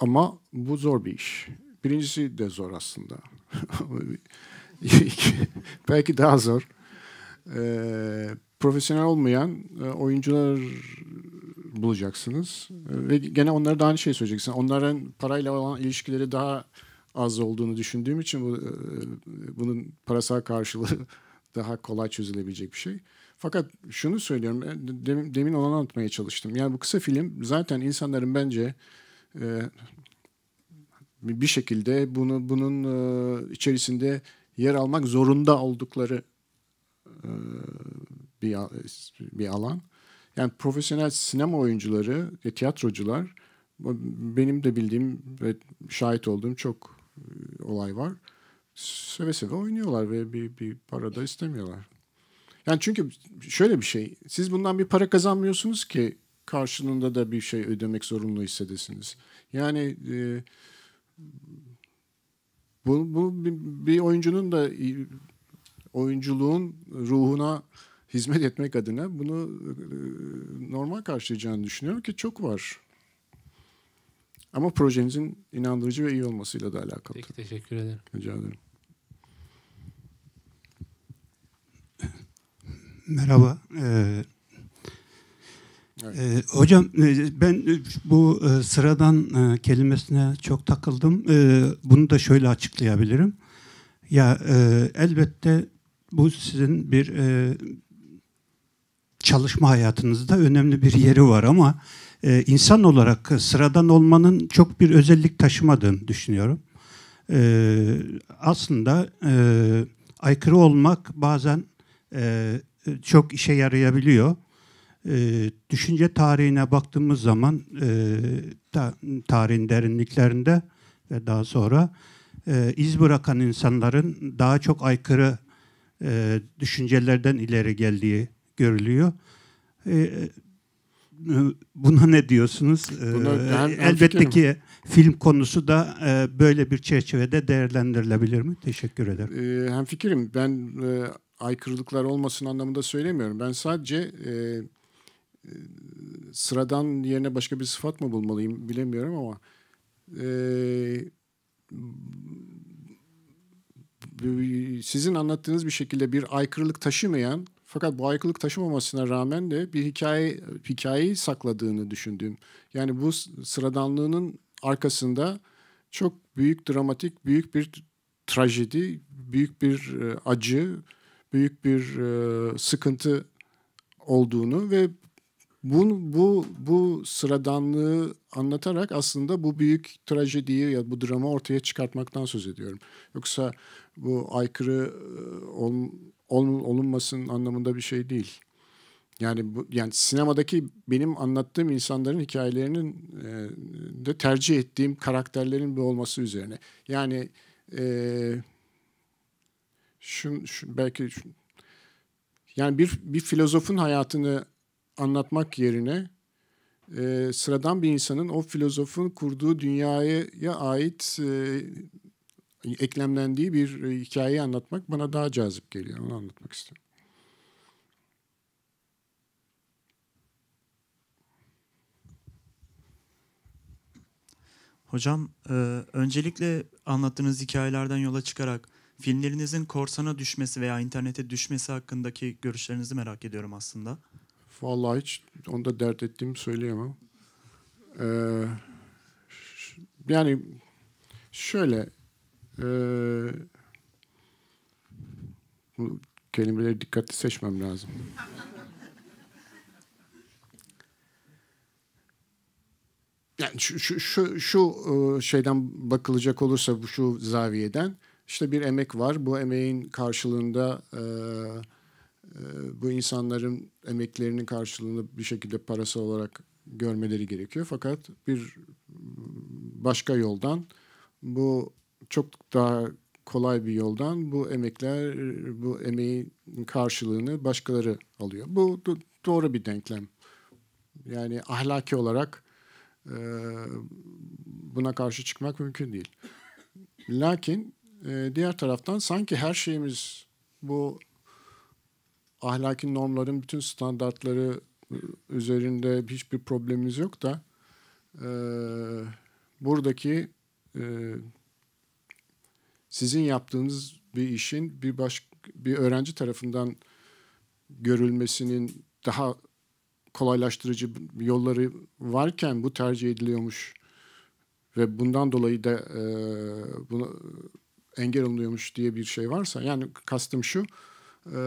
Ama bu zor bir iş. Birincisi de zor aslında. [laughs] [laughs] belki daha zor. E, profesyonel olmayan e, oyuncular bulacaksınız. E, ve gene onlara da aynı şey söyleyeceksin. Onların parayla olan ilişkileri daha az olduğunu düşündüğüm için bu, e, bunun parasal karşılığı [laughs] daha kolay çözülebilecek bir şey. Fakat şunu söylüyorum, e, demin, demin olanı anlatmaya çalıştım. Yani bu kısa film zaten insanların bence e, bir şekilde bunu bunun e, içerisinde yer almak zorunda oldukları e, bir bir alan. Yani profesyonel sinema oyuncuları ve tiyatrocular benim de bildiğim ve şahit olduğum çok e, olay var. Seve seve oynuyorlar ve bir, bir para da istemiyorlar. Yani çünkü şöyle bir şey. Siz bundan bir para kazanmıyorsunuz ki karşılığında da bir şey ödemek zorunlu hissedesiniz. Yani e, bu, bu bir oyuncunun da oyunculuğun ruhuna hizmet etmek adına bunu e, normal karşılayacağını düşünüyorum ki çok var. Ama projenizin inandırıcı ve iyi olmasıyla da alakalı. Peki teşekkür ederim. Rica ederim. Merhaba. Ee, Evet. Ee, hocam e, ben e, bu e, sıradan kelimesine çok takıldım. Bunu da şöyle açıklayabilirim. Ya elbette bu sizin bir çalışma hayatınızda önemli bir yeri var ama insan olarak sıradan olmanın çok bir özellik taşımadığını düşünüyorum. Aslında aykırı olmak bazen çok işe yarayabiliyor e, düşünce tarihine baktığımız zaman e, ta, tarihin derinliklerinde ve daha sonra e, iz bırakan insanların daha çok aykırı e, düşüncelerden ileri geldiği görülüyor. E, e buna ne diyorsunuz? E, buna, ben, Elbette ki film konusu da e, böyle bir çerçevede değerlendirilebilir mi? Teşekkür ederim. Hem fikrim ben aykırılıklar olmasın anlamında söylemiyorum. Ben sadece sıradan yerine başka bir sıfat mı bulmalıyım bilemiyorum ama e, sizin anlattığınız bir şekilde bir aykırılık taşımayan fakat bu aykırılık taşımamasına rağmen de bir hikaye hikayeyi sakladığını düşündüğüm. Yani bu sıradanlığının arkasında çok büyük dramatik, büyük bir trajedi, büyük bir e, acı, büyük bir e, sıkıntı olduğunu ve bu, bu, bu sıradanlığı anlatarak aslında bu büyük trajediyi ya bu drama ortaya çıkartmaktan söz ediyorum. Yoksa bu aykırı e, ol, ol, olunmasının anlamında bir şey değil. Yani bu, yani sinemadaki benim anlattığım insanların hikayelerinin e, de tercih ettiğim karakterlerin bir olması üzerine. Yani e, şu, şu belki şu, yani bir bir filozofun hayatını anlatmak yerine e, sıradan bir insanın o filozofun kurduğu dünyaya ait e, eklemlendiği bir e, hikayeyi anlatmak bana daha cazip geliyor. Onu anlatmak istiyorum. Hocam e, öncelikle anlattığınız hikayelerden yola çıkarak filmlerinizin korsana düşmesi veya internete düşmesi hakkındaki görüşlerinizi merak ediyorum aslında. Vallahi hiç onda dert ettiğimi söyleyemem. Ee, yani şöyle e, bu kelimeleri dikkatli seçmem lazım. Yani şu, şu, şu, şu ee, şeyden bakılacak olursa bu şu zaviyeden işte bir emek var. Bu emeğin karşılığında e, ee, bu insanların emeklerinin karşılığını bir şekilde parası olarak görmeleri gerekiyor. Fakat bir ıı, başka yoldan bu çok daha kolay bir yoldan bu emekler bu emeğin karşılığını başkaları alıyor. Bu doğru bir denklem. Yani ahlaki olarak e, buna karşı çıkmak mümkün değil. Lakin e, diğer taraftan sanki her şeyimiz bu ahlaki normların bütün standartları ıı, üzerinde hiçbir problemimiz yok da e, buradaki e, sizin yaptığınız bir işin bir baş bir öğrenci tarafından görülmesinin daha kolaylaştırıcı yolları varken bu tercih ediliyormuş ve bundan dolayı da e, buna engel oluyormuş diye bir şey varsa yani kastım şu e,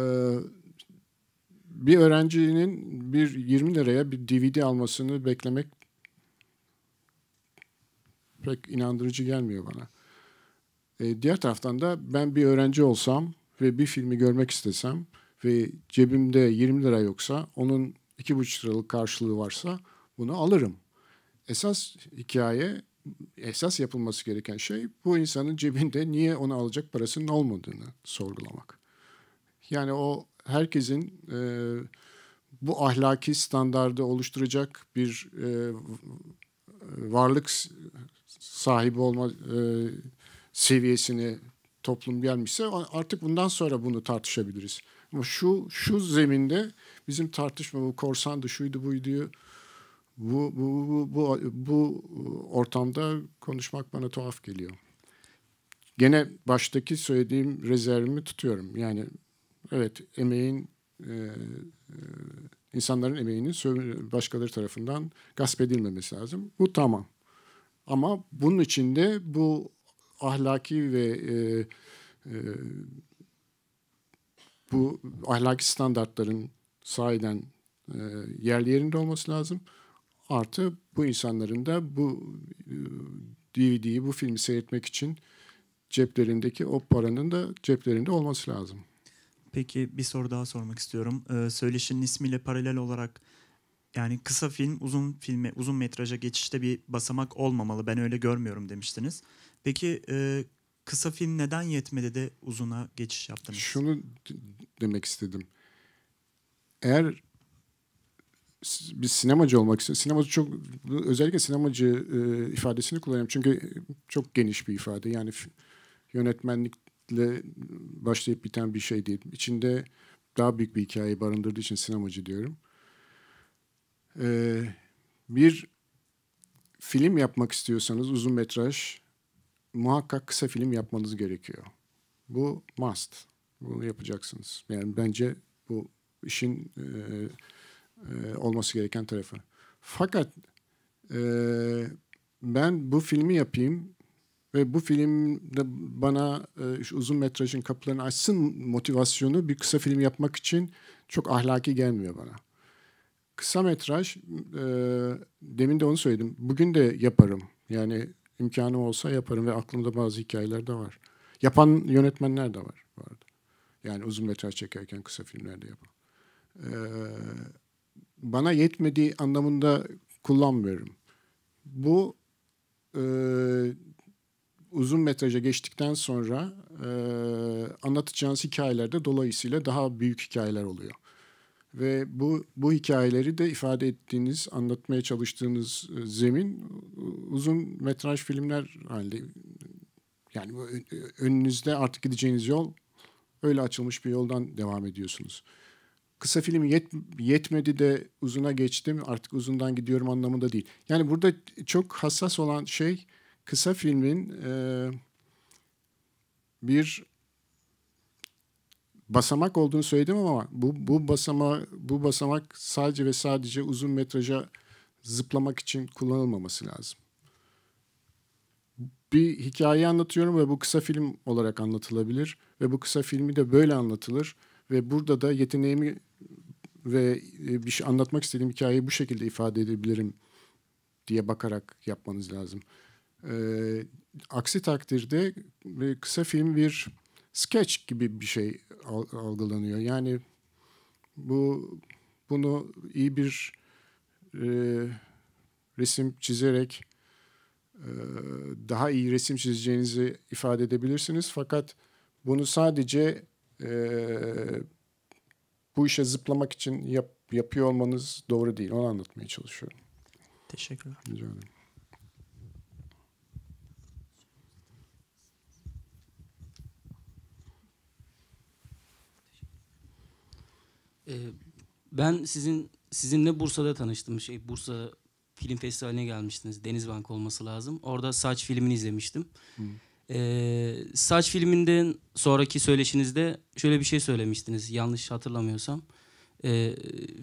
bir öğrencinin bir 20 liraya bir DVD almasını beklemek pek inandırıcı gelmiyor bana. E, diğer taraftan da ben bir öğrenci olsam ve bir filmi görmek istesem ve cebimde 20 lira yoksa onun 2,5 liralık karşılığı varsa bunu alırım. Esas hikaye, esas yapılması gereken şey bu insanın cebinde niye onu alacak parasının olmadığını sorgulamak. Yani o herkesin e, bu ahlaki standardı oluşturacak bir e, varlık sahibi olma e, seviyesini toplum gelmişse artık bundan sonra bunu tartışabiliriz. Ama şu şu zeminde bizim tartışma bu korsandı şuydu buydu bu bu bu bu, bu ortamda konuşmak bana tuhaf geliyor. Gene baştaki söylediğim rezervimi tutuyorum. Yani Evet, emeğin e, e insanların emeğinin başkaları tarafından gasp edilmemesi lazım. Bu tamam. Ama bunun içinde bu ahlaki ve e, e, bu ahlaki standartların sahiden e, yerli yerinde olması lazım. Artı bu insanların da bu e, DVD'yi, bu filmi seyretmek için ceplerindeki o paranın da ceplerinde olması lazım. Peki bir soru daha sormak istiyorum. Ee, söyleşinin ismiyle paralel olarak yani kısa film uzun filme uzun metraja geçişte bir basamak olmamalı. Ben öyle görmüyorum demiştiniz. Peki e, kısa film neden yetmedi de uzuna geçiş yaptınız? Şunu demek istedim. Eğer bir sinemacı olmak istiyorum. Sinemacı çok özellikle sinemacı e, ifadesini kullanıyorum çünkü çok geniş bir ifade. Yani yönetmenlik ile başlayıp biten bir şey değil. İçinde daha büyük bir hikayeyi barındırdığı için sinemacı diyorum. Ee, bir film yapmak istiyorsanız uzun metraj muhakkak kısa film yapmanız gerekiyor. Bu must. Bunu yapacaksınız. Yani bence bu işin e, e, olması gereken tarafı. Fakat e, ben bu filmi yapayım ve bu filmde bana e, şu uzun metrajın kapılarını açsın motivasyonu bir kısa film yapmak için çok ahlaki gelmiyor bana. Kısa metraj, e, demin de onu söyledim. Bugün de yaparım. Yani imkanım olsa yaparım ve aklımda bazı hikayeler de var. Yapan yönetmenler de var bu arada. Yani uzun metraj çekerken kısa filmlerde yapan. Ee, bana yetmediği anlamında kullanmıyorum. Bu e, uzun metraja geçtikten sonra e, anlatacağınız hikayelerde dolayısıyla daha büyük hikayeler oluyor. Ve bu, bu hikayeleri de ifade ettiğiniz, anlatmaya çalıştığınız zemin uzun metraj filmler halinde. Yani önünüzde artık gideceğiniz yol öyle açılmış bir yoldan devam ediyorsunuz. Kısa film yet, yetmedi de uzuna geçtim artık uzundan gidiyorum anlamında değil. Yani burada çok hassas olan şey kısa filmin e, bir basamak olduğunu söyledim ama bu bu basama bu basamak sadece ve sadece uzun metraja zıplamak için kullanılmaması lazım. Bir hikaye anlatıyorum ve bu kısa film olarak anlatılabilir ve bu kısa filmi de böyle anlatılır ve burada da yeteneğimi ve e, bir şey anlatmak istediğim hikayeyi bu şekilde ifade edebilirim diye bakarak yapmanız lazım. E, aksi takdirde e, kısa film bir sketch gibi bir şey algılanıyor. Yani bu bunu iyi bir e, resim çizerek e, daha iyi resim çizeceğinizi ifade edebilirsiniz. Fakat bunu sadece e, bu işe zıplamak için yap, yapıyor olmanız doğru değil. Onu anlatmaya çalışıyorum. Teşekkürler. Rica ederim. Ee, ben sizin sizinle Bursa'da tanıştım. Şey Bursa Film Festivali'ne gelmiştiniz. Denizbank olması lazım. Orada Saç filmini izlemiştim. Hmm. Ee, saç filminden sonraki söyleşinizde şöyle bir şey söylemiştiniz. Yanlış hatırlamıyorsam. Ee,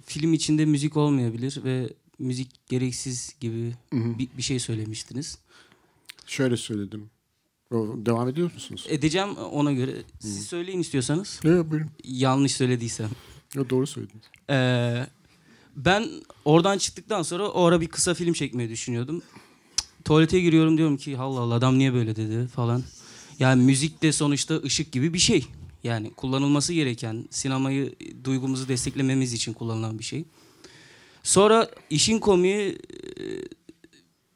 film içinde müzik olmayabilir ve müzik gereksiz gibi Bir, bir şey söylemiştiniz. Şöyle söyledim. Devam ediyor musunuz? Edeceğim ona göre. Siz söyleyin istiyorsanız. Evet buyurun. Yanlış söylediysem. Ya doğru söylediniz. Ee, ben oradan çıktıktan sonra o ara bir kısa film çekmeyi düşünüyordum. Tuvalete giriyorum diyorum ki Allah Allah adam niye böyle dedi falan. Yani müzik de sonuçta ışık gibi bir şey. Yani kullanılması gereken, sinemayı duygumuzu desteklememiz için kullanılan bir şey. Sonra işin komiği e,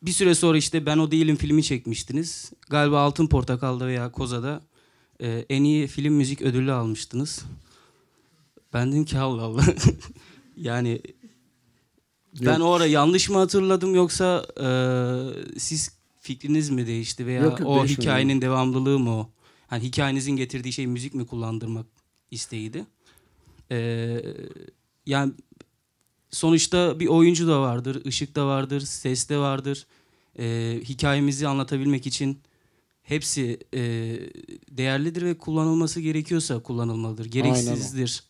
bir süre sonra işte Ben O Değilim filmi çekmiştiniz. Galiba Altın Portakal'da veya Koza'da e, en iyi film müzik ödülü almıştınız. Ben dedim ki Allah Allah. [laughs] yani ben Yok. o ara yanlış mı hatırladım yoksa e, siz fikriniz mi değişti veya Yok, o değişmedi. hikayenin devamlılığı mı o? Hani hikayenizin getirdiği şey müzik mi kullandırmak isteğiydi? Ee, yani sonuçta bir oyuncu da vardır, ışık da vardır, ses de vardır. Ee, hikayemizi anlatabilmek için hepsi e, değerlidir ve kullanılması gerekiyorsa kullanılmalıdır. Gereksizdir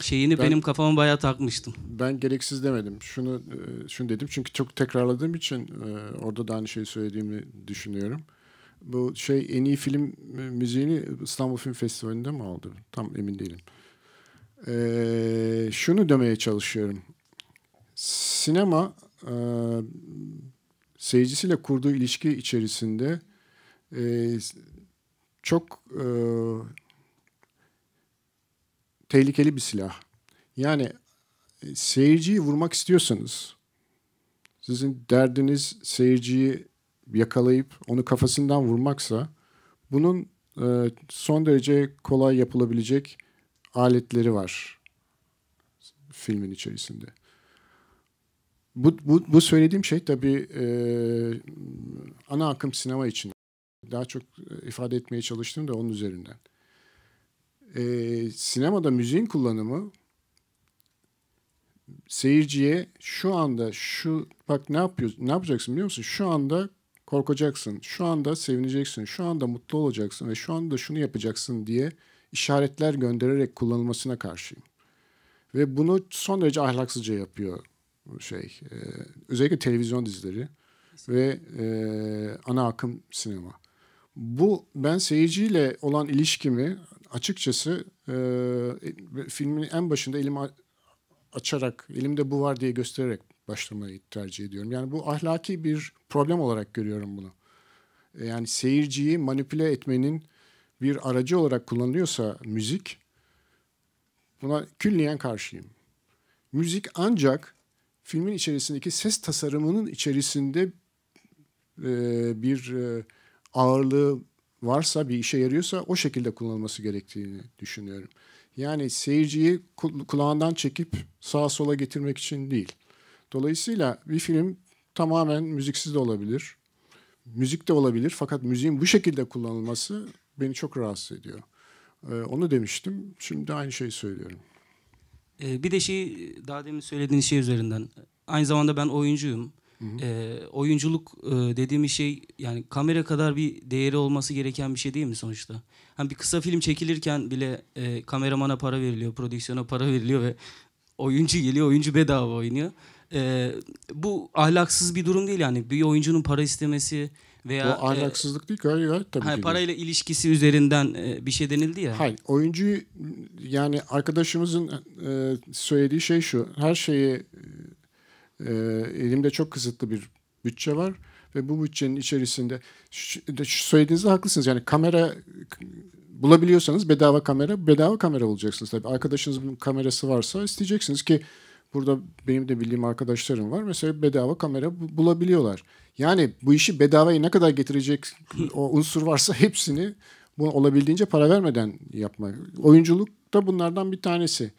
şeyini ben, benim kafama bayağı takmıştım. Ben gereksiz demedim. Şunu e, şunu dedim çünkü çok tekrarladığım için e, orada da aynı şeyi söylediğimi düşünüyorum. Bu şey en iyi film e, müziğini İstanbul Film Festivali'nde mi aldı? Tam emin değilim. Ee, şunu demeye çalışıyorum. Sinema e, seyircisiyle kurduğu ilişki içerisinde e, çok e, tehlikeli bir silah. Yani e, seyirciyi vurmak istiyorsanız sizin derdiniz seyirciyi yakalayıp onu kafasından vurmaksa bunun e, son derece kolay yapılabilecek aletleri var filmin içerisinde. Bu, bu, bu söylediğim şey tabii e, ana akım sinema için daha çok e, ifade etmeye çalıştım da onun üzerinden e, sinemada müziğin kullanımı seyirciye şu anda şu bak ne yapıyorsun ne yapacaksın biliyor musun? Şu anda korkacaksın, şu anda sevineceksin, şu anda mutlu olacaksın ve şu anda şunu yapacaksın diye işaretler göndererek kullanılmasına karşıyım. Ve bunu son derece ahlaksızca yapıyor şey. E, özellikle televizyon dizileri ve e, ana akım sinema. Bu ben seyirciyle olan ilişkimi açıkçası e, e filmin en başında elimi açarak elimde bu var diye göstererek başlamayı tercih ediyorum. Yani bu ahlaki bir problem olarak görüyorum bunu. E, yani seyirciyi manipüle etmenin bir aracı olarak kullanılıyorsa müzik buna külliyen karşıyım. Müzik ancak filmin içerisindeki ses tasarımının içerisinde e, bir e, ağırlığı varsa bir işe yarıyorsa o şekilde kullanılması gerektiğini düşünüyorum. Yani seyirciyi kulağından çekip sağa sola getirmek için değil. Dolayısıyla bir film tamamen müziksiz de olabilir. Müzik de olabilir fakat müziğin bu şekilde kullanılması beni çok rahatsız ediyor. Ee, onu demiştim. Şimdi aynı şeyi söylüyorum. Ee, bir de şey daha demin söylediğin şey üzerinden. Aynı zamanda ben oyuncuyum. E, oyunculuk e, dediğimiz şey yani kamera kadar bir değeri olması gereken bir şey değil mi sonuçta? Hani bir kısa film çekilirken bile e, kameramana para veriliyor, prodüksiyona para veriliyor ve oyuncu geliyor, oyuncu bedava oynuyor. E, bu ahlaksız bir durum değil yani. Bir oyuncunun para istemesi veya... O ahlaksızlık e, değil gayet, gayet tabii hani ki. Parayla değil. ilişkisi üzerinden e, bir şey denildi ya. Hayır, oyuncu yani arkadaşımızın e, söylediği şey şu. Her şeyi e, elimde çok kısıtlı bir bütçe var ve bu bütçenin içerisinde şu, şu söylediğinizde haklısınız. Yani kamera bulabiliyorsanız bedava kamera, bedava kamera olacaksınız tabii. Arkadaşınızın kamerası varsa isteyeceksiniz ki burada benim de bildiğim arkadaşlarım var. Mesela bedava kamera bulabiliyorlar. Yani bu işi bedavaya ne kadar getirecek o unsur varsa hepsini bunu olabildiğince para vermeden yapmak. Oyunculuk da bunlardan bir tanesi.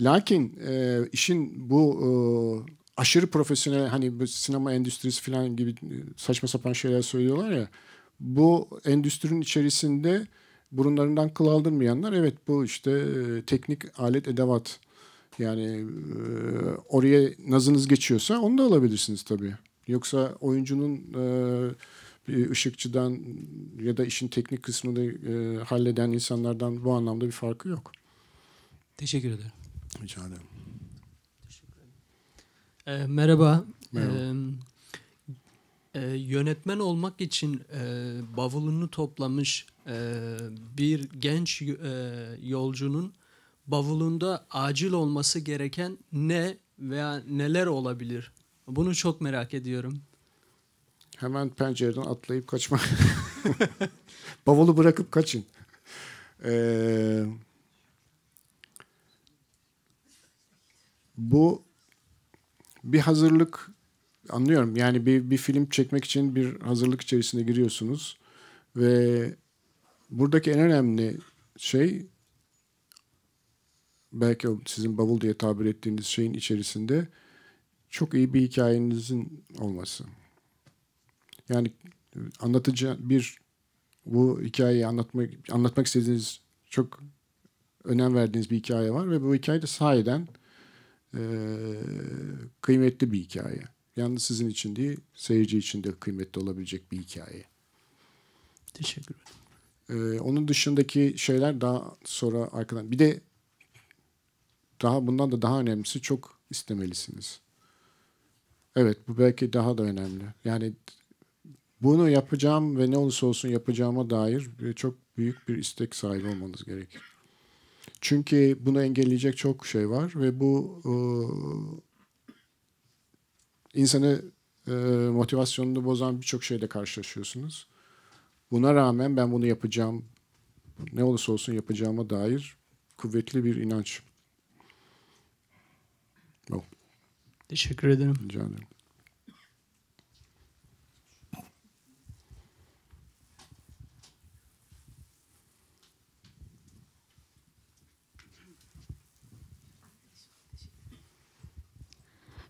Lakin e, işin bu e, aşırı profesyonel hani sinema endüstrisi falan gibi e, saçma sapan şeyler söylüyorlar ya. Bu endüstrinin içerisinde burunlarından kıl aldırmayanlar evet bu işte e, teknik alet edevat. Yani e, oraya nazınız geçiyorsa onu da alabilirsiniz tabii. Yoksa oyuncunun bir ışıkçıdan ya da işin teknik kısmını halleden insanlardan bu anlamda bir farkı yok. Teşekkür ederim. Rica ederim. Ee, merhaba. Merhaba. E, e, yönetmen olmak için e, bavulunu toplamış e, bir genç e, yolcunun bavulunda acil olması gereken ne veya neler olabilir? Bunu çok merak ediyorum. Hemen pencereden atlayıp kaçmak. [laughs] Bavulu bırakıp kaçın. Ee, bu bir hazırlık anlıyorum. Yani bir, bir film çekmek için bir hazırlık içerisine giriyorsunuz ve buradaki en önemli şey belki sizin bavul diye tabir ettiğiniz şeyin içerisinde çok iyi bir hikayenizin olması. Yani anlatıcı bir bu hikayeyi anlatmak anlatmak istediğiniz çok önem verdiğiniz bir hikaye var ve bu hikaye de sahiden ee, kıymetli bir hikaye. Yalnız sizin için değil, seyirci için de kıymetli olabilecek bir hikaye. Teşekkür ederim. Ee, onun dışındaki şeyler daha sonra arkadan. Bir de daha bundan da daha önemlisi çok istemelisiniz. Evet bu belki daha da önemli. Yani bunu yapacağım ve ne olursa olsun yapacağıma dair e, çok büyük bir istek sahibi olmanız gerekir. Çünkü bunu engelleyecek çok şey var ve bu e, insanı e, motivasyonunu bozan birçok şeyle karşılaşıyorsunuz. Buna rağmen ben bunu yapacağım, ne olursa olsun yapacağıma dair kuvvetli bir inanç. Oh. Teşekkür ederim. Rica ederim.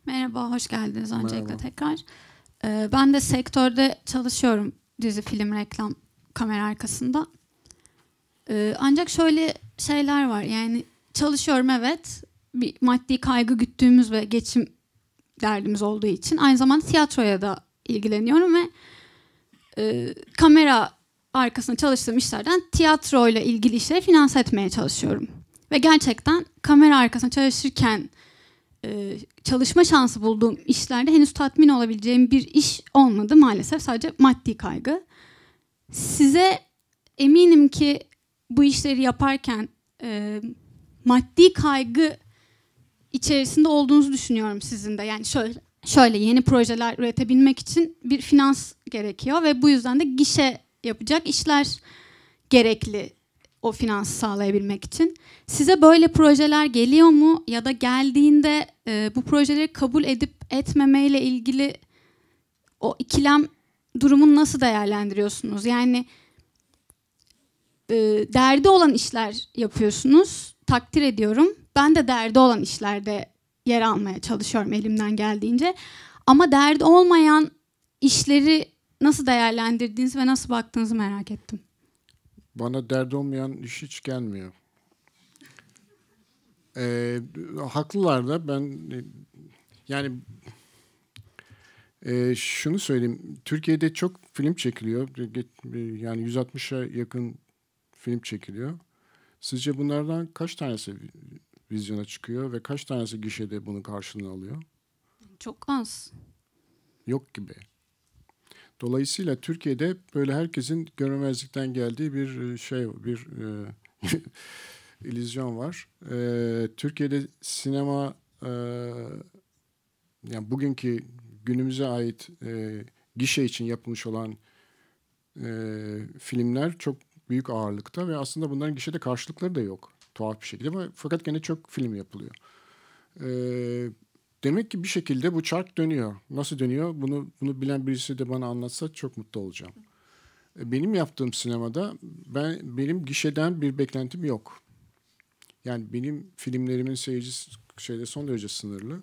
Merhaba, hoş geldiniz öncelikle Merhaba. tekrar. Ee, ben de sektörde çalışıyorum dizi, film, reklam kamera arkasında. Ee, ancak şöyle şeyler var yani çalışıyorum evet bir maddi kaygı güttüğümüz ve geçim derdimiz olduğu için aynı zamanda tiyatroya da ilgileniyorum ve e, kamera arkasında çalıştığım işlerden tiyatroyla ilgili işleri finanse etmeye çalışıyorum. Ve gerçekten kamera arkasında çalışırken e, çalışma şansı bulduğum işlerde henüz tatmin olabileceğim bir iş olmadı maalesef. Sadece maddi kaygı. Size eminim ki bu işleri yaparken e, maddi kaygı içerisinde olduğunuzu düşünüyorum sizin de. Yani şöyle şöyle yeni projeler üretebilmek için bir finans gerekiyor ve bu yüzden de gişe yapacak işler gerekli o finansı sağlayabilmek için. Size böyle projeler geliyor mu ya da geldiğinde e, bu projeleri kabul edip etmemeyle ilgili o ikilem durumunu nasıl değerlendiriyorsunuz? Yani e, derdi olan işler yapıyorsunuz, takdir ediyorum. Ben de derdi olan işlerde yer almaya çalışıyorum elimden geldiğince. Ama derdi olmayan işleri nasıl değerlendirdiğiniz ve nasıl baktığınızı merak ettim. Bana dert olmayan iş hiç gelmiyor. E, haklılar da ben e, yani e, şunu söyleyeyim. Türkiye'de çok film çekiliyor. Yani 160'a yakın film çekiliyor. Sizce bunlardan kaç tanesi vizyona çıkıyor ve kaç tanesi gişede bunun karşılığını alıyor? Çok az. Yok gibi. Dolayısıyla Türkiye'de böyle herkesin görmezlikten geldiği bir e, şey, bir e, [laughs] illüzyon var. E, Türkiye'de sinema e, yani bugünkü günümüze ait e, gişe için yapılmış olan e, filmler çok büyük ağırlıkta ve aslında bunların gişede karşılıkları da yok tuhaf bir şekilde fakat gene çok film yapılıyor. E, Demek ki bir şekilde bu çark dönüyor. Nasıl dönüyor? Bunu bunu bilen birisi de bana anlatsa çok mutlu olacağım. E, benim yaptığım sinemada ben benim gişeden bir beklentim yok. Yani benim filmlerimin seyirci şeyde son derece sınırlı.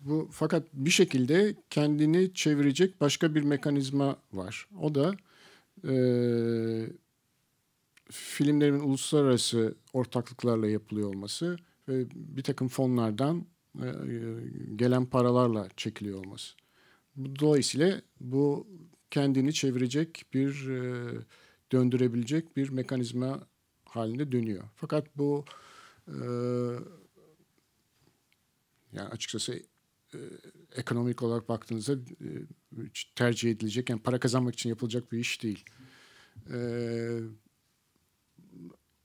Bu fakat bir şekilde kendini çevirecek başka bir mekanizma var. O da e, filmlerimin uluslararası ortaklıklarla yapılıyor olması ve bir takım fonlardan e, gelen paralarla çekiliyor olması. Dolayısıyla bu kendini çevirecek bir e, döndürebilecek bir mekanizma halinde dönüyor. Fakat bu e, yani açıkçası ekonomik olarak baktığınızda tercih edilecek yani para kazanmak için yapılacak bir iş değil.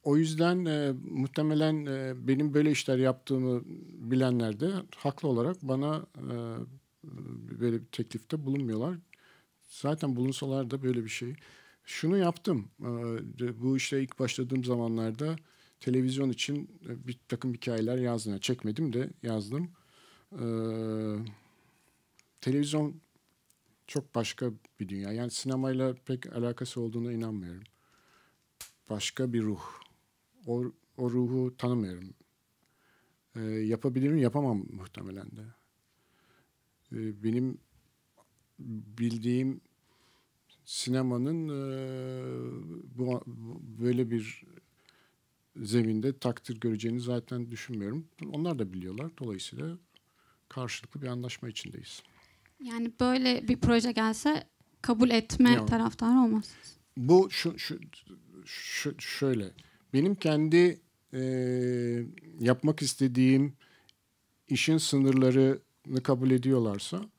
O yüzden e, muhtemelen e, benim böyle işler yaptığımı bilenler de haklı olarak bana e, böyle bir teklifte bulunmuyorlar. Zaten bulunsalar da böyle bir şey. Şunu yaptım. E, bu işe ilk başladığım zamanlarda televizyon için e, bir takım hikayeler yazdım. Yani çekmedim de yazdım. E, televizyon çok başka bir dünya. Yani sinemayla pek alakası olduğuna inanmıyorum. Başka bir ruh o, o ruhu tanımıyorum. E, ee, yapabilirim yapamam muhtemelen de. E, benim bildiğim sinemanın e, bu böyle bir zeminde takdir göreceğini zaten düşünmüyorum. Onlar da biliyorlar. Dolayısıyla karşılıklı bir anlaşma içindeyiz. Yani böyle bir proje gelse kabul etme ya, taraftarı olmazsınız. Bu şu, şu, şu şöyle benim kendi e, yapmak istediğim işin sınırlarını kabul ediyorlarsa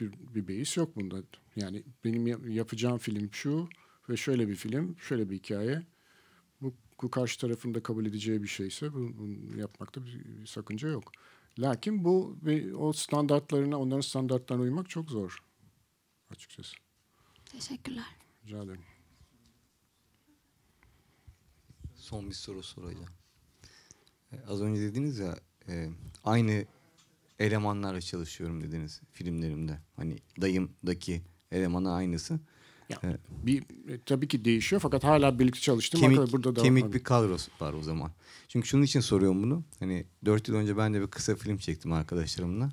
bir, bir beis yok bunda. Yani benim yapacağım film şu ve şöyle bir film, şöyle bir hikaye. Bu, bu karşı da kabul edeceği bir şeyse bunu, bunu yapmakta bir, bir sakınca yok. Lakin bu o standartlarına, onların standartlarına uymak çok zor açıkçası. Teşekkürler. Rica ederim. son bir soru soracağım. E, az önce dediniz ya e, aynı elemanlarla çalışıyorum dediniz filmlerimde. Hani dayımdaki elemana aynısı. Ya, ee, bir e, tabii ki değişiyor fakat hala birlikte çalıştım. Kemik, burada da kemik bir kadro var o zaman. Çünkü şunun için soruyorum bunu. Hani dört yıl önce ben de bir kısa film çektim arkadaşlarımla.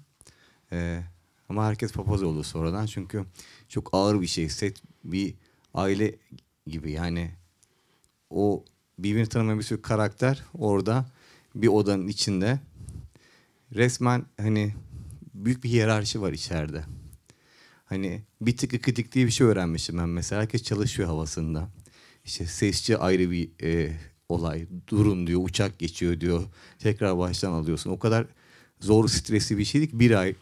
Ee, ama herkes papaz oldu sonradan. Çünkü çok ağır bir şey. Set bir aile gibi yani o birbirini tanımayan bir sürü karakter orada bir odanın içinde. Resmen hani büyük bir hiyerarşi var içeride. Hani bir tık ıkıdık diye bir şey öğrenmişim ben mesela. Herkes çalışıyor havasında. İşte sesçi ayrı bir e, olay. Durun diyor, uçak geçiyor diyor. Tekrar baştan alıyorsun. O kadar zor, stresli bir şeydik. Bir ay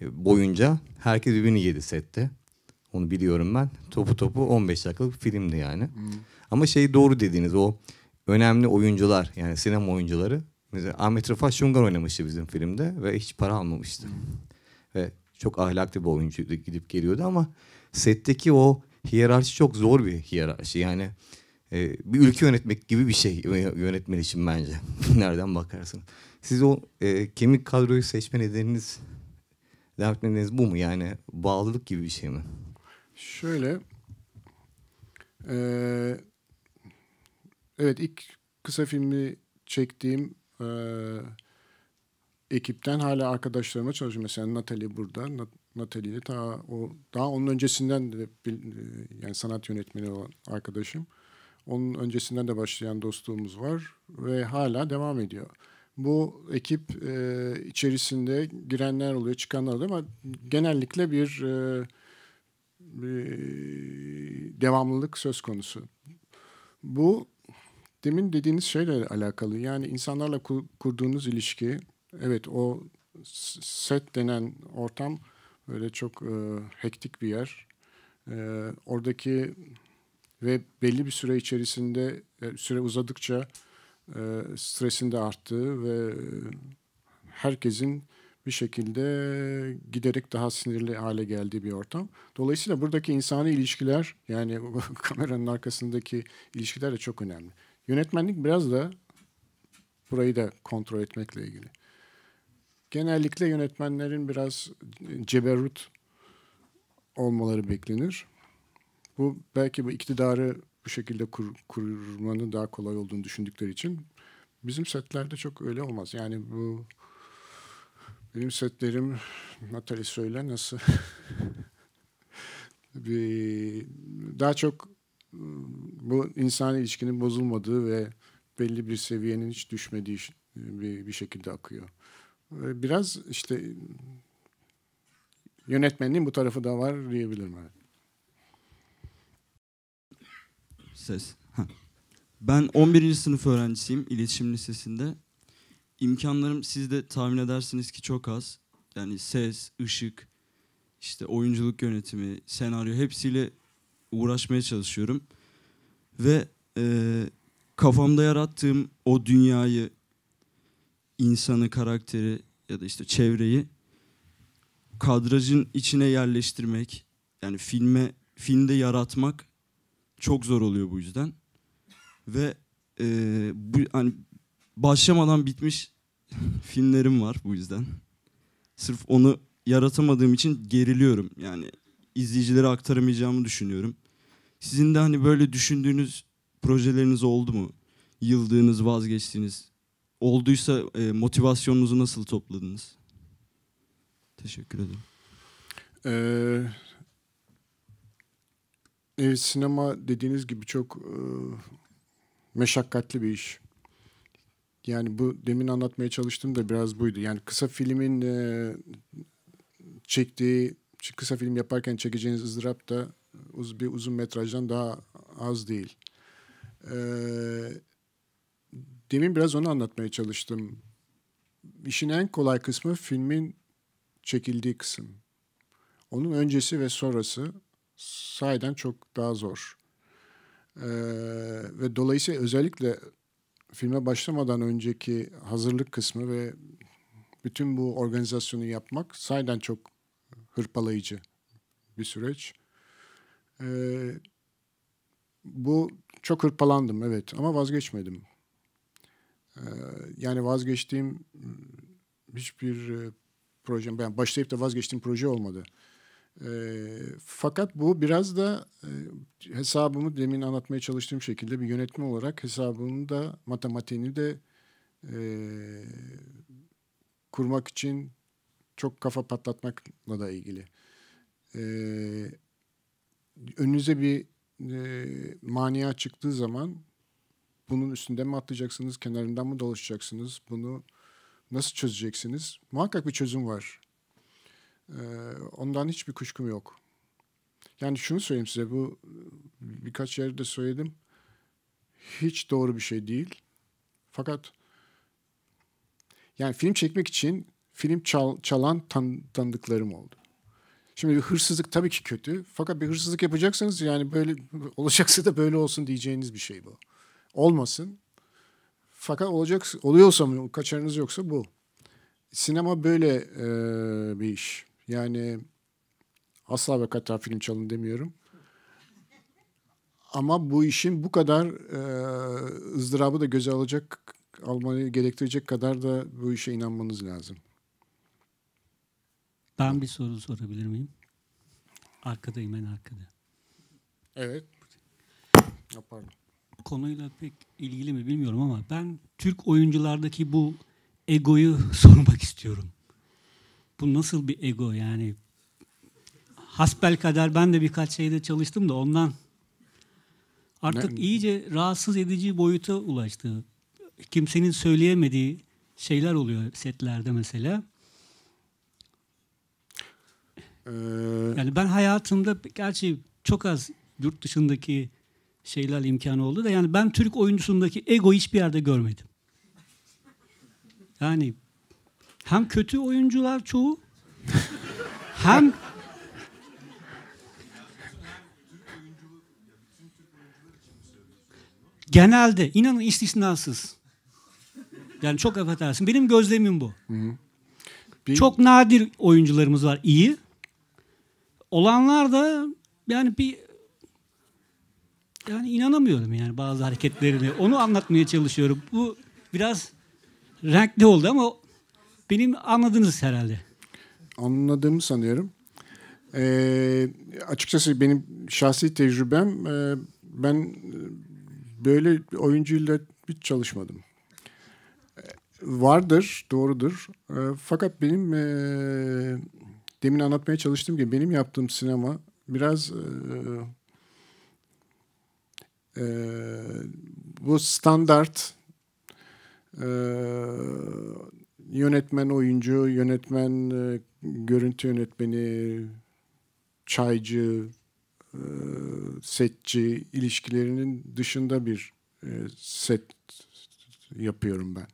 e, boyunca herkes birbirini yedi sette. Onu biliyorum ben. Topu topu 15 dakikalık bir filmdi yani. Hmm. Ama şey doğru dediğiniz o önemli oyuncular yani sinema oyuncuları. Mesela Ahmet Rıfat Şungar oynamıştı bizim filmde ve hiç para almamıştı. ve çok ahlaklı bir oyuncuydu gidip geliyordu ama setteki o hiyerarşi çok zor bir hiyerarşi. Yani e, bir ülke yönetmek gibi bir şey yönetmen için bence. [laughs] Nereden bakarsın. Siz o e, kemik kadroyu seçme nedeniniz devam nedeniniz bu mu? Yani bağlılık gibi bir şey mi? Şöyle e, evet ilk kısa filmi çektiğim e, ekipten hala arkadaşlarıma çalışıyorum. Mesela Natalie burada. Natalie ile daha, o, daha onun öncesinden de yani sanat yönetmeni olan arkadaşım. Onun öncesinden de başlayan dostluğumuz var ve hala devam ediyor. Bu ekip e, içerisinde girenler oluyor, çıkanlar oluyor ama genellikle bir, e, bir devamlılık söz konusu. Bu demin dediğiniz şeyle alakalı. Yani insanlarla kur, kurduğunuz ilişki, evet o set denen ortam böyle çok e, hektik bir yer. E, oradaki ve belli bir süre içerisinde e, süre uzadıkça e, stresin de arttığı ve e, herkesin bir şekilde giderek daha sinirli hale geldiği bir ortam. Dolayısıyla buradaki insani ilişkiler yani [laughs] kameranın arkasındaki ilişkiler de çok önemli. Yönetmenlik biraz da burayı da kontrol etmekle ilgili. Genellikle yönetmenlerin biraz ceberut olmaları beklenir. Bu belki bu iktidarı bu şekilde kur, kurmanın daha kolay olduğunu düşündükleri için bizim setlerde çok öyle olmaz. Yani bu benim setlerim Natalie söyle nasıl [laughs] bir daha çok Hmm, bu insan ilişkinin bozulmadığı ve belli bir seviyenin hiç düşmediği bir, bir şekilde akıyor. Ee, biraz işte yönetmenliğin bu tarafı da var diyebilirim. Yani. Ses. Ben 11. sınıf öğrencisiyim iletişim lisesinde. İmkanlarım siz de tahmin edersiniz ki çok az. Yani ses, ışık, işte oyunculuk yönetimi, senaryo hepsiyle uğraşmaya çalışıyorum. Ve e, kafamda yarattığım o dünyayı, insanı, karakteri ya da işte çevreyi kadrajın içine yerleştirmek, yani filme filmde yaratmak çok zor oluyor bu yüzden. Ve e, bu hani başlamadan bitmiş [laughs] filmlerim var bu yüzden. Sırf onu yaratamadığım için geriliyorum. Yani izleyicilere aktaramayacağımı düşünüyorum. Sizin de hani böyle düşündüğünüz projeleriniz oldu mu? Yıldığınız, vazgeçtiğiniz. Olduysa e, motivasyonunuzu nasıl topladınız? Teşekkür ederim. Ee, evet, sinema dediğiniz gibi çok e, meşakkatli bir iş. Yani bu demin anlatmaya çalıştım da biraz buydu. Yani kısa filmin e, çektiği, kısa film yaparken çekeceğiniz ızdırap da uz, bir uzun metrajdan daha az değil. E, demin biraz onu anlatmaya çalıştım. İşin en kolay kısmı filmin çekildiği kısım. Onun öncesi ve sonrası sayeden çok daha zor. Ee, ve dolayısıyla özellikle filme başlamadan önceki hazırlık kısmı ve bütün bu organizasyonu yapmak sayeden çok hırpalayıcı bir süreç. E, bu çok hırpalandım evet ama vazgeçmedim. E, yani vazgeçtiğim hmm, hiçbir e, projem, ben başlayıp da vazgeçtiğim proje olmadı. E, fakat bu biraz da e, hesabımı demin anlatmaya çalıştığım şekilde bir yönetme olarak hesabını da matematiğini de e, kurmak için çok kafa patlatmakla da ilgili. E, önünüze bir e, mania çıktığı zaman bunun üstünde mi atlayacaksınız, kenarından mı dolaşacaksınız, bunu nasıl çözeceksiniz? Muhakkak bir çözüm var. E, ondan hiçbir kuşkum yok. Yani şunu söyleyeyim size, bu birkaç yerde söyledim. Hiç doğru bir şey değil. Fakat yani film çekmek için film çal, çalan tan, tanıdıklarım oldu. Şimdi bir hırsızlık tabii ki kötü. Fakat bir hırsızlık yapacaksanız yani böyle [laughs] olacaksa da böyle olsun diyeceğiniz bir şey bu. Olmasın. Fakat olacak oluyorsa mı kaçarınız yoksa bu. Sinema böyle e, bir iş. Yani asla ve kata film çalın demiyorum. Ama bu işin bu kadar e, ızdırabı da göze alacak, almayı gerektirecek kadar da bu işe inanmanız lazım. Ben bir soru sorabilir miyim? Arkadayım en arkada. Evet. Yaparım. Konuyla pek ilgili mi bilmiyorum ama ben Türk oyunculardaki bu egoyu [laughs] sormak istiyorum. Bu nasıl bir ego yani? Hasbel kadar ben de birkaç şeyde çalıştım da ondan artık ne? iyice rahatsız edici boyuta ulaştı. Kimsenin söyleyemediği şeyler oluyor setlerde mesela. Ee, yani ben hayatımda gerçi çok az yurt dışındaki şeyler imkanı oldu da yani ben Türk oyuncusundaki ego hiçbir yerde görmedim. Yani hem kötü oyuncular çoğu hem genelde inanın istisnasız. Yani çok affedersin. Benim gözlemim bu. Hı hı. Bir... Çok nadir oyuncularımız var iyi. Olanlar da yani bir yani inanamıyorum yani bazı hareketlerini Onu anlatmaya çalışıyorum. Bu biraz renkli oldu ama benim anladınız herhalde. Anladığımı sanıyorum. Ee, açıkçası benim şahsi tecrübem e, ben böyle oyuncuyla hiç çalışmadım. E, vardır, doğrudur. E, fakat benim e, demin anlatmaya çalıştığım gibi benim yaptığım sinema biraz e, e, bu standart e, yönetmen oyuncu, yönetmen e, görüntü yönetmeni, çaycı, e, setçi ilişkilerinin dışında bir e, set yapıyorum ben.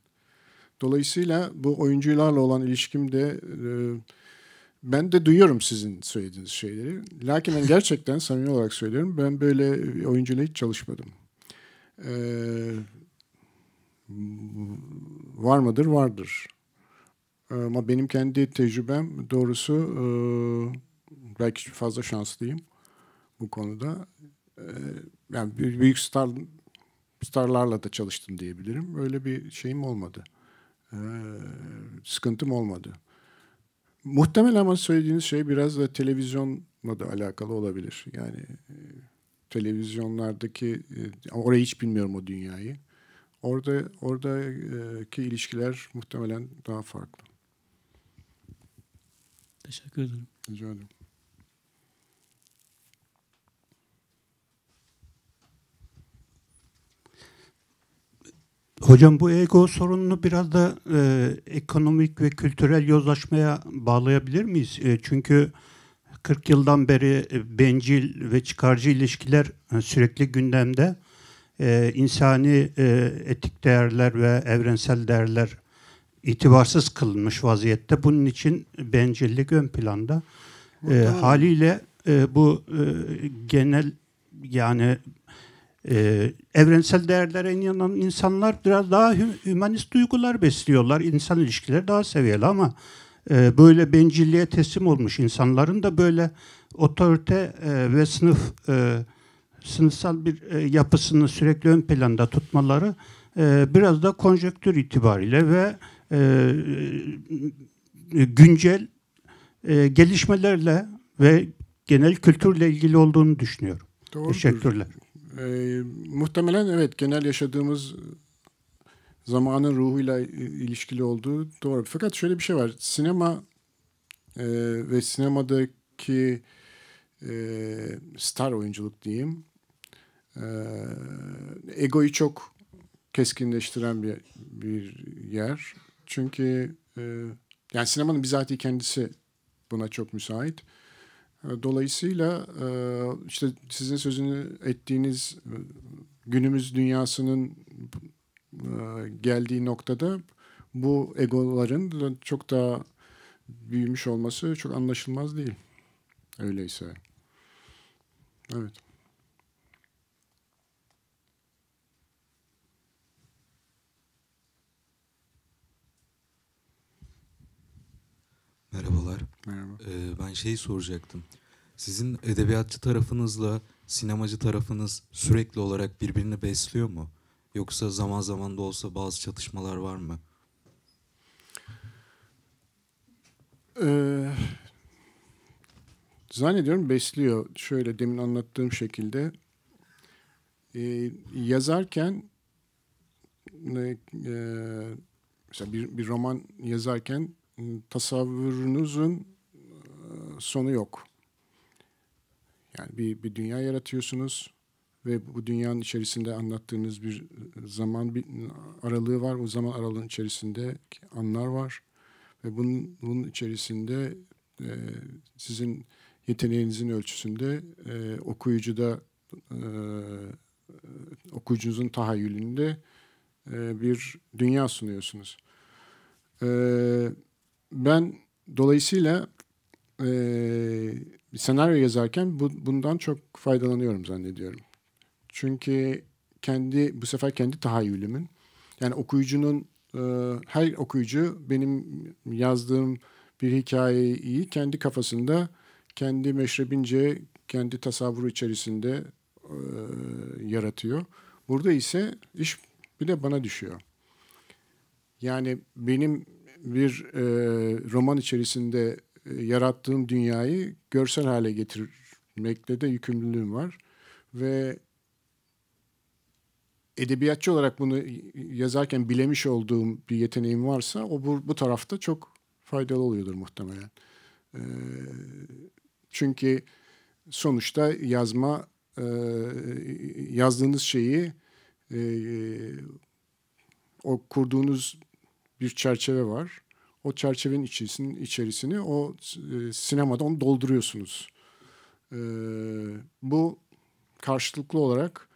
Dolayısıyla bu oyuncularla olan ilişkim de e, ben de duyuyorum sizin söylediğiniz şeyleri. Lakin ben gerçekten [laughs] samimi olarak söylüyorum. Ben böyle oyuncuyla hiç çalışmadım. Ee, var mıdır? Vardır. Ama benim kendi tecrübem doğrusu e, belki fazla şanslıyım bu konuda. E, yani büyük star starlarla da çalıştım diyebilirim. Öyle bir şeyim olmadı. E, sıkıntım olmadı. Muhtemelen ama söylediğiniz şey biraz da televizyonla da alakalı olabilir. Yani e, televizyonlardaki e, orayı hiç bilmiyorum o dünyayı. Orada oradaki ilişkiler muhtemelen daha farklı. Teşekkür ederim. Rica ederim. Hocam bu ego sorununu biraz da e, ekonomik ve kültürel yozlaşmaya bağlayabilir miyiz? E, çünkü 40 yıldan beri e, bencil ve çıkarcı ilişkiler e, sürekli gündemde. E, insani e, etik değerler ve evrensel değerler itibarsız kılınmış vaziyette. Bunun için bencillik ön planda. E, haliyle e, bu e, genel yani e, evrensel değerlere inanan insanlar biraz daha hümanist duygular besliyorlar. İnsan ilişkileri daha seviyeli ama e, böyle bencilliğe teslim olmuş insanların da böyle otorite e, ve sınıf e, sınıfsal bir e, yapısını sürekli ön planda tutmaları e, biraz da konjektür itibariyle ve e, güncel e, gelişmelerle ve genel kültürle ilgili olduğunu düşünüyorum. Doğrudur. Teşekkürler. E, muhtemelen evet genel yaşadığımız zamanın ruhuyla ilişkili olduğu doğru. Fakat şöyle bir şey var. Sinema e, ve sinemadaki e, star oyunculuk diyeyim e, egoyu çok keskinleştiren bir, bir yer. Çünkü e, yani sinemanın bizatihi kendisi buna çok müsait. Dolayısıyla e, işte sizin sözünü ettiğiniz e, günümüz dünyasının e, geldiği noktada bu egoların çok daha büyümüş olması çok anlaşılmaz değil. Öyleyse. Evet. Merhabalar. Merhaba. Ee, ben şey soracaktım. Sizin edebiyatçı tarafınızla sinemacı tarafınız sürekli olarak birbirini besliyor mu? Yoksa zaman zaman da olsa bazı çatışmalar var mı? Ee, zannediyorum besliyor. Şöyle demin anlattığım şekilde ee, e, yazarken e, mesela bir, bir roman yazarken Hmm, tasavvurunuzun sonu yok. Yani bir, bir dünya yaratıyorsunuz ve bu dünyanın içerisinde anlattığınız bir zaman bir aralığı var. O zaman aralığın içerisinde anlar var ve bunun, bunun içerisinde e, sizin yeteneğinizin ölçüsünde e, okuyucuda e, okuyucunuzun tahayyülünde e, bir dünya sunuyorsunuz. Eee ben dolayısıyla e, senaryo yazarken bu, bundan çok faydalanıyorum zannediyorum. Çünkü kendi bu sefer kendi tahayyülümün yani okuyucunun e, her okuyucu benim yazdığım bir hikayeyi kendi kafasında kendi meşrebince kendi tasavvuru içerisinde e, yaratıyor. Burada ise iş bir de bana düşüyor. Yani benim bir e, roman içerisinde e, yarattığım dünyayı görsel hale getirmekle de yükümlülüğüm var. Ve edebiyatçı olarak bunu yazarken bilemiş olduğum bir yeteneğim varsa o bu, bu tarafta çok faydalı oluyordur muhtemelen. E, çünkü sonuçta yazma e, yazdığınız şeyi e, e o kurduğunuz bir çerçeve var. O çerçevenin içerisini, içerisini o e, sinemada onu dolduruyorsunuz. E, bu karşılıklı olarak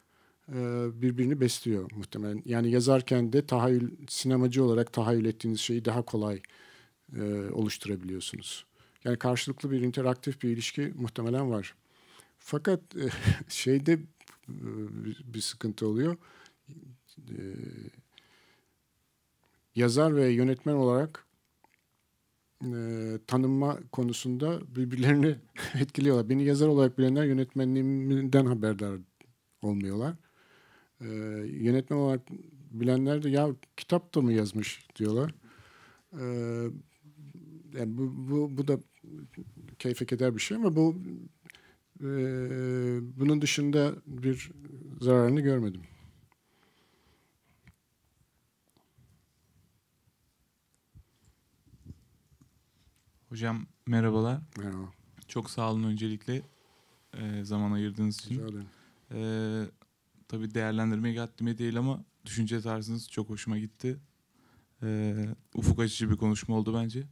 e, birbirini besliyor muhtemelen. Yani yazarken de tahayyül, sinemacı olarak tahayyül ettiğiniz şeyi daha kolay e, oluşturabiliyorsunuz. Yani karşılıklı bir interaktif bir ilişki muhtemelen var. Fakat e, [laughs] şeyde e, bir sıkıntı oluyor. E, yazar ve yönetmen olarak e, tanınma konusunda birbirlerini [laughs] etkiliyorlar. Beni yazar olarak bilenler yönetmenliğimden haberdar olmuyorlar. E, yönetmen olarak bilenler de ya kitap da mı yazmış diyorlar. E, yani bu, bu, bu da keyfe keder bir şey ama bu e, bunun dışında bir zararını görmedim. Hocam merhabalar. Merhaba. Çok sağ olun öncelikle e, zaman ayırdığınız için. Rica ederim. E, tabii değerlendirmeye gaddime değil ama düşünce tarzınız çok hoşuma gitti. E, ufuk açıcı bir konuşma oldu bence.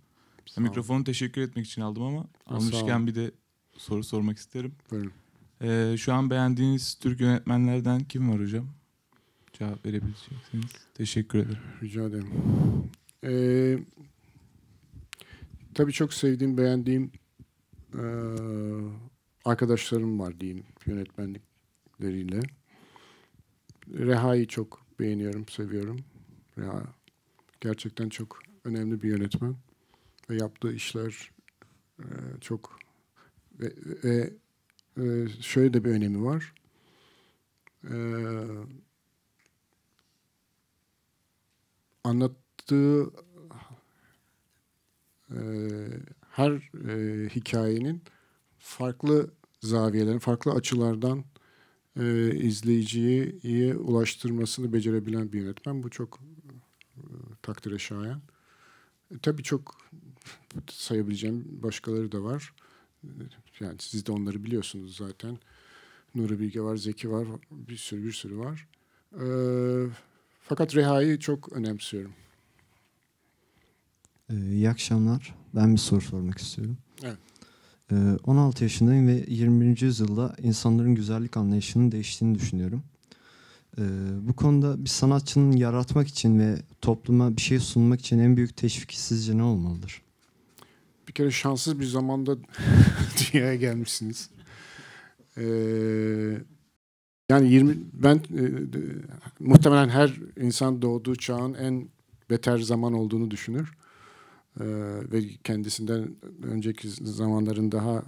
Sağ Mikrofonu teşekkür etmek için aldım ama almışken bir de soru sormak isterim. Buyurun. E, şu an beğendiğiniz Türk yönetmenlerden kim var hocam? Cevap verebilirsiniz. Teşekkür ederim. Rica ederim. Ee, tabii çok sevdiğim, beğendiğim e, arkadaşlarım var diyeyim yönetmenlikleriyle. Reha'yı çok beğeniyorum, seviyorum. Reha gerçekten çok önemli bir yönetmen. Ve yaptığı işler e, çok ve, ve e, şöyle de bir önemi var. Eee anlattığı e, her e, hikayenin farklı zaviyelerin, farklı açılardan e, izleyiciyi iyi ulaştırmasını becerebilen bir yönetmen. Bu çok e, takdire şayan. E, tabii çok sayabileceğim başkaları da var. E, yani siz de onları biliyorsunuz zaten. Nuri Bilge var, Zeki var, bir sürü bir sürü var. E, fakat Reha'yı çok önemsiyorum. Ee, iyi akşamlar. Ben bir soru sormak istiyorum. Evet. 16 ee, yaşındayım ve 21. yüzyılda insanların güzellik anlayışının değiştiğini düşünüyorum. Ee, bu konuda bir sanatçının yaratmak için ve topluma bir şey sunmak için en büyük teşvik sizce ne olmalıdır? Bir kere şanssız bir zamanda [laughs] dünyaya gelmişsiniz. yani 20 ben e, muhtemelen her insan doğduğu çağın en beter zaman olduğunu düşünür. Ee, ve kendisinden önceki zamanların daha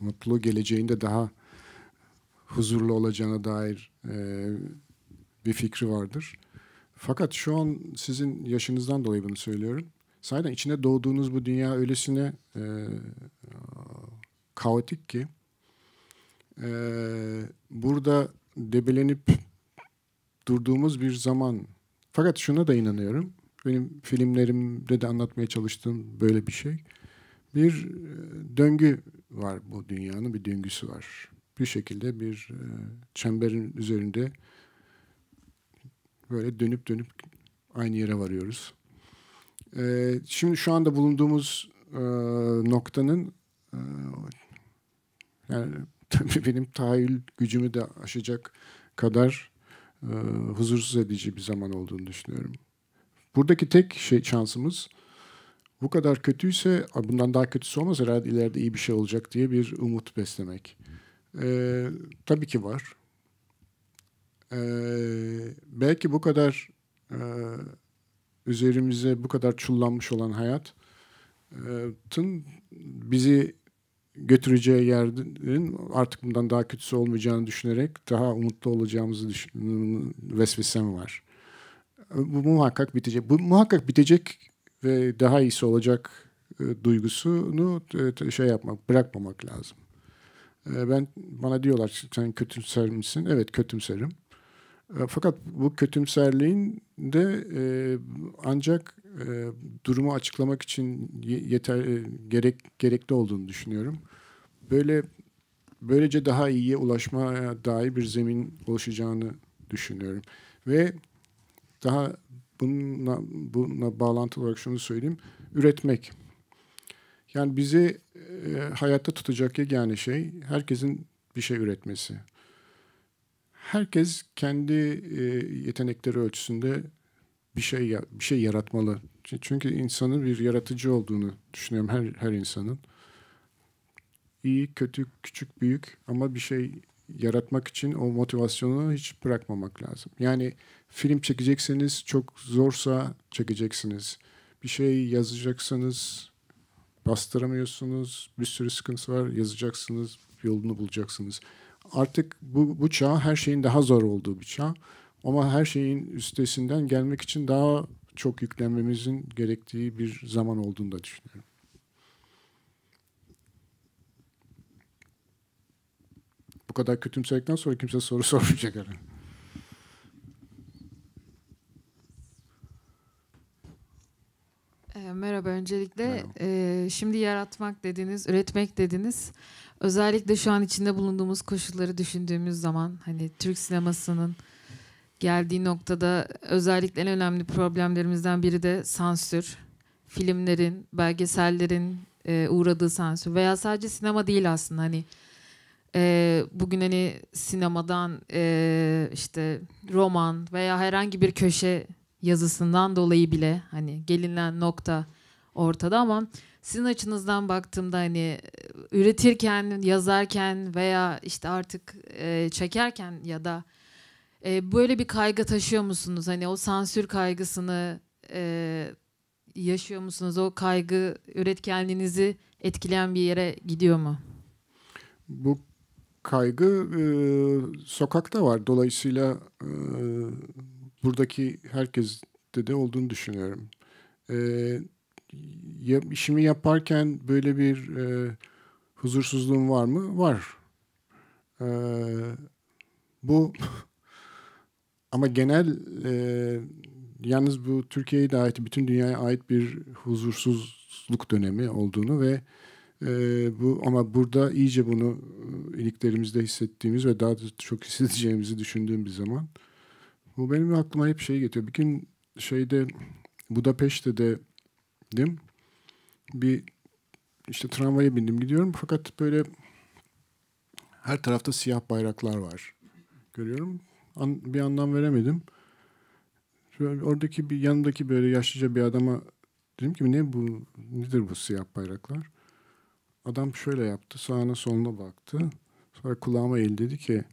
mutlu geleceğinde daha huzurlu olacağına dair e, bir fikri vardır. Fakat şu an sizin yaşınızdan dolayı bunu söylüyorum. Sayeden içine doğduğunuz bu dünya öylesine e, kaotik ki e, burada debelenip durduğumuz bir zaman. Fakat şuna da inanıyorum. Benim filmlerimde de anlatmaya çalıştığım böyle bir şey. Bir e, döngü var bu dünyanın bir döngüsü var. Bir şekilde bir e, çemberin üzerinde böyle dönüp dönüp aynı yere varıyoruz. E, şimdi şu anda bulunduğumuz noktanın yani [laughs] tabii benim tahayyül gücümü de aşacak kadar e, huzursuz edici bir zaman olduğunu düşünüyorum. Buradaki tek şey şansımız bu kadar kötüyse bundan daha kötüsü olmaz herhalde ileride iyi bir şey olacak diye bir umut beslemek. Ee, tabii ki var. Ee, belki bu kadar e, üzerimize bu kadar çullanmış olan hayatın bizi götüreceği yerin artık bundan daha kötüsü olmayacağını düşünerek daha umutlu olacağımızı düşün vesvesem var. E, bu muhakkak bitecek. Bu muhakkak bitecek ve daha iyisi olacak e, duygusunu e, şey yapmak, bırakmamak lazım. E, ben bana diyorlar sen kötümser misin? Evet kötümserim. E, fakat bu kötümserliğin de e, ancak e, durumu açıklamak için yeter e, gerek gerekli olduğunu düşünüyorum. Böyle böylece daha iyiye ulaşmaya dair bir zemin oluşacağını düşünüyorum ve daha bununla, bununla bağlantılı olarak şunu söyleyeyim. Üretmek. Yani bizi e, hayatta tutacak yani şey herkesin bir şey üretmesi. Herkes kendi e, yetenekleri ölçüsünde bir şey bir şey yaratmalı. Çünkü insanın bir yaratıcı olduğunu düşünüyorum her her insanın. İyi, kötü, küçük, büyük ama bir şey yaratmak için o motivasyonu hiç bırakmamak lazım. Yani Film çekecekseniz çok zorsa çekeceksiniz. Bir şey yazacaksanız bastıramıyorsunuz. Bir sürü sıkıntı var. Yazacaksınız, yolunu bulacaksınız. Artık bu, bu çağ her şeyin daha zor olduğu bir çağ. Ama her şeyin üstesinden gelmek için daha çok yüklenmemizin gerektiği bir zaman olduğunu da düşünüyorum. Bu kadar kötümselikten sonra kimse soru [laughs] sormayacak herhalde. Merhaba öncelikle. Merhaba. E, şimdi yaratmak dediniz, üretmek dediniz. Özellikle şu an içinde bulunduğumuz koşulları düşündüğümüz zaman hani Türk sinemasının geldiği noktada özellikle en önemli problemlerimizden biri de sansür. Filmlerin, belgesellerin e, uğradığı sansür veya sadece sinema değil aslında hani e, bugün hani sinemadan e, işte roman veya herhangi bir köşe yazısından dolayı bile hani gelinen nokta ortada ama sizin açınızdan baktığımda hani üretirken, yazarken veya işte artık e, çekerken ya da e, böyle bir kaygı taşıyor musunuz? Hani o sansür kaygısını e, yaşıyor musunuz? O kaygı üretkenliğinizi etkileyen bir yere gidiyor mu? Bu kaygı e, sokakta var. Dolayısıyla e, buradaki herkes de olduğunu düşünüyorum. E, işimi yaparken böyle bir e, huzursuzluğum var mı? Var. E, bu [laughs] ama genel e, yalnız bu Türkiye'ye de ait, bütün dünyaya ait bir huzursuzluk dönemi olduğunu ve e, bu ama burada iyice bunu e, iliklerimizde hissettiğimiz ve daha da çok hissedeceğimizi düşündüğüm bir zaman bu benim aklıma hep şey getiriyor. Bir gün şeyde Budapeşte de dim bir işte tramvaya bindim gidiyorum fakat böyle her tarafta siyah bayraklar var. Görüyorum. An, bir anlam veremedim. Şöyle oradaki bir yanındaki böyle yaşlıca bir adama dedim ki ne bu nedir bu siyah bayraklar? Adam şöyle yaptı. Sağına soluna baktı. Sonra kulağıma el dedi ki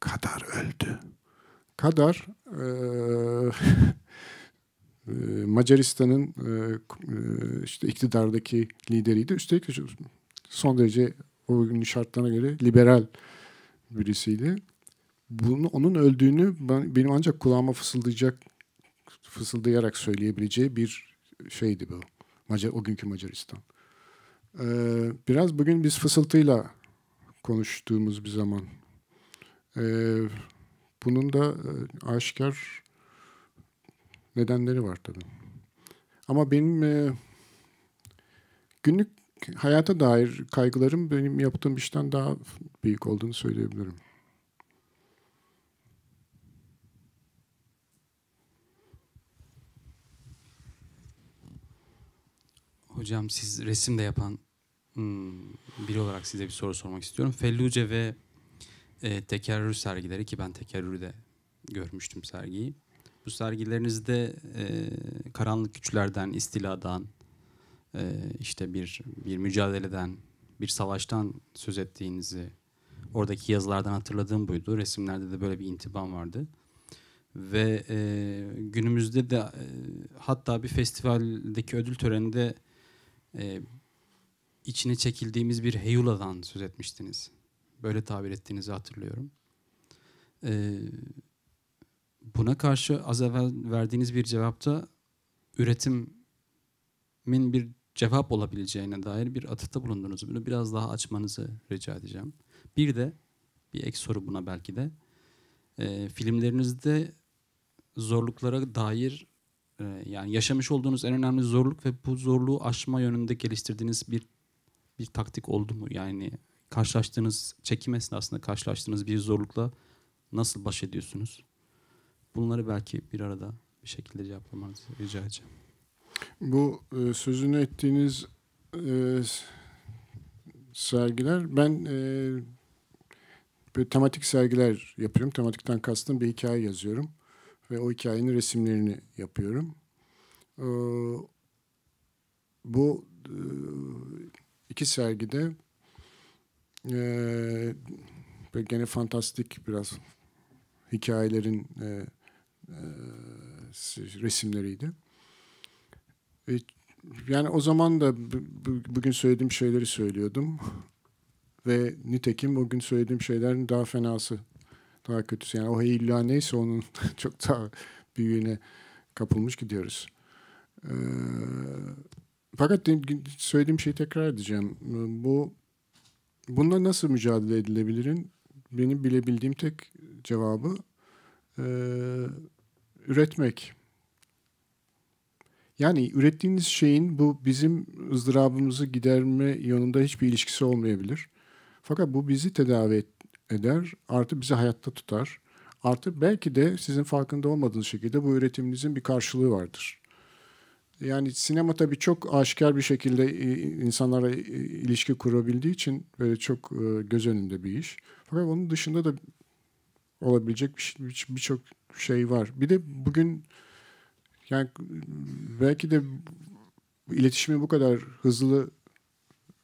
kadar öldü kadar e, [laughs] Macaristan'ın e, işte iktidardaki lideriydi. Üstelik son derece o günün şartlarına göre liberal birisiydi. Bunu, onun öldüğünü ben, benim ancak kulağıma fısıldayacak fısıldayarak söyleyebileceği bir şeydi bu. Macar, o günkü Macaristan. Ee, biraz bugün biz fısıltıyla konuştuğumuz bir zaman. Ee, bunun da e, aşikar nedenleri var tabii. Ama benim e, günlük hayata dair kaygılarım benim yaptığım işten daha büyük olduğunu söyleyebilirim. Hocam siz resim de yapan hmm, biri olarak size bir soru sormak istiyorum. Felluce ve e, tekerrür sergileri ki ben tekerrürü de görmüştüm sergiyi. Bu sergilerinizde e, karanlık güçlerden, istiladan, e, işte bir bir mücadeleden, bir savaştan söz ettiğinizi oradaki yazılardan hatırladığım buydu. Resimlerde de böyle bir intibam vardı. Ve e, günümüzde de e, hatta bir festivaldeki ödül töreninde e, içine çekildiğimiz bir heyuladan söz etmiştiniz. Böyle tabir ettiğinizi hatırlıyorum. Ee, buna karşı az evvel verdiğiniz bir cevapta üretimin bir cevap olabileceğine dair bir atıfta bulundunuz. Bunu biraz daha açmanızı rica edeceğim. Bir de bir ek soru buna belki de. Ee, filmlerinizde zorluklara dair e, yani yaşamış olduğunuz en önemli zorluk ve bu zorluğu aşma yönünde geliştirdiğiniz bir bir taktik oldu mu? Yani karşılaştığınız, çekim esnasında karşılaştığınız bir zorlukla nasıl baş ediyorsunuz? Bunları belki bir arada bir şekilde cevaplamanızı rica edeceğim. Bu e, sözünü ettiğiniz e, sergiler, ben e, böyle tematik sergiler yapıyorum. Tematikten kastım bir hikaye yazıyorum ve o hikayenin resimlerini yapıyorum. E, bu e, iki sergide ee, ve gene fantastik biraz hikayelerin e, e, resimleriydi. E, yani o zaman da bugün söylediğim şeyleri söylüyordum ve nitekim o gün söylediğim şeylerin daha fenası, daha kötüsü. Yani o heyilla neyse onun [laughs] çok daha büyüğüne kapılmış gidiyoruz. Ee, fakat söylediğim şeyi tekrar edeceğim. Bu bununla nasıl mücadele edilebilirin? Benim bilebildiğim tek cevabı e, üretmek. Yani ürettiğiniz şeyin bu bizim ızdırabımızı giderme yönünde hiçbir ilişkisi olmayabilir. Fakat bu bizi tedavi et, eder, artı bizi hayatta tutar. Artı belki de sizin farkında olmadığınız şekilde bu üretiminizin bir karşılığı vardır. Yani sinema tabii çok aşikar bir şekilde e, insanlara e, ilişki kurabildiği için böyle çok e, göz önünde bir iş. Fakat onun dışında da olabilecek şey, birçok şey var. Bir de bugün yani belki de iletişimi bu kadar hızlı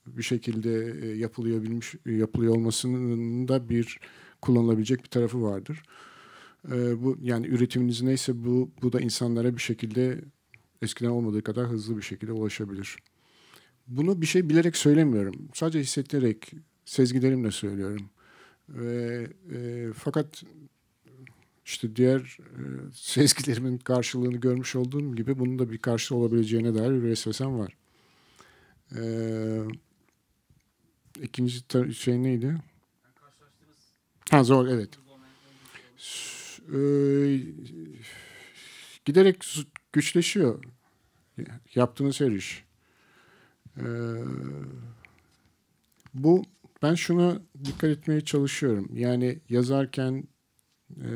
bir şekilde yapılıyor bilmiş yapılıyor olmasının da bir kullanılabilecek bir tarafı vardır. Ee, bu yani üretiminiz neyse bu bu da insanlara bir şekilde eskiden olmadığı kadar hızlı bir şekilde ulaşabilir. Bunu bir şey bilerek söylemiyorum. Sadece hissettirerek, sezgilerimle söylüyorum. Ve e, fakat işte diğer e, sezgilerimin karşılığını görmüş olduğum gibi bunun da bir karşılığı olabileceğine dair bir vesvesem var. E, ikinci tar- şey neydi? ha zor evet. Ee, giderek güçleşiyor yaptığınız her iş. Ee, bu ben şuna dikkat etmeye çalışıyorum. Yani yazarken e,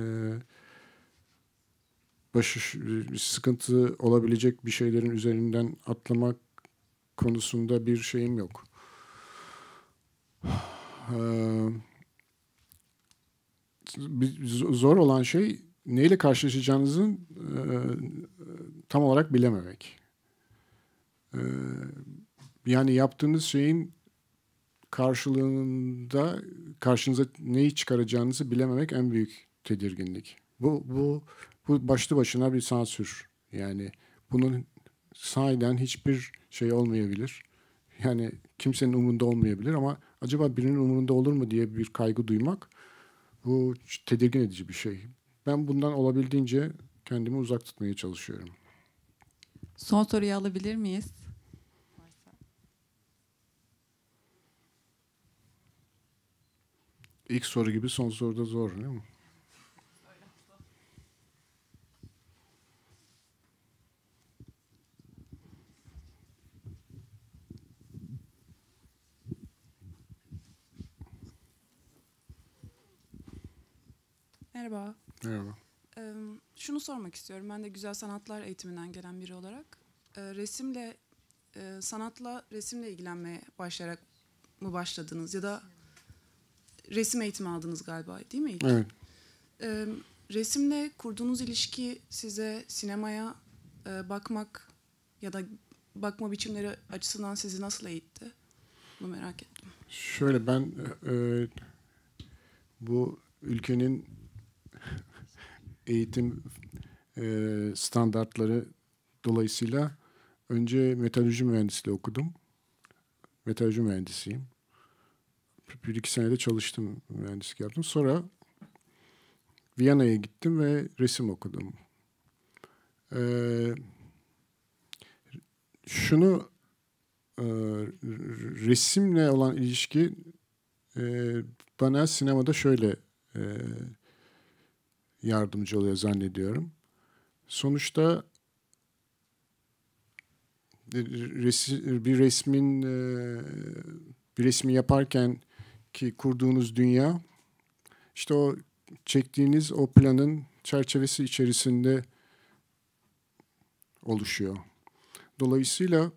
başı sıkıntı olabilecek bir şeylerin üzerinden atlamak konusunda bir şeyim yok. [sighs] Ee, zor olan şey neyle karşılaşacağınızın e, tam olarak bilememek. Ee, yani yaptığınız şeyin karşılığında karşınıza neyi çıkaracağınızı bilememek en büyük tedirginlik. Bu bu bu başlı başına bir sansür. Yani bunun sahiden hiçbir şey olmayabilir. Yani kimsenin umurunda olmayabilir ama acaba birinin umurunda olur mu diye bir kaygı duymak bu tedirgin edici bir şey. Ben bundan olabildiğince kendimi uzak tutmaya çalışıyorum. Son soruyu alabilir miyiz? İlk soru gibi son soruda zor değil mi? sormak istiyorum. Ben de güzel sanatlar eğitiminden gelen biri olarak e, resimle e, sanatla resimle ilgilenmeye başlayarak mı başladınız ya da resim eğitimi aldınız galiba değil mi Evet. E, resimle kurduğunuz ilişki size sinemaya e, bakmak ya da bakma biçimleri açısından sizi nasıl eğitti? Bunu merak ettim. Şöyle ben e, bu ülkenin [laughs] eğitim e, standartları dolayısıyla önce metalurji mühendisliği okudum. Metalurji mühendisiyim. Bir iki senede çalıştım, mühendislik yaptım. Sonra Viyana'ya gittim ve resim okudum. Ee, şunu e, resimle olan ilişki e, bana sinemada şöyle e, yardımcı oluyor zannediyorum sonuçta bir resmin e, bir resmi yaparken ki kurduğunuz dünya işte o çektiğiniz o planın çerçevesi içerisinde oluşuyor. Dolayısıyla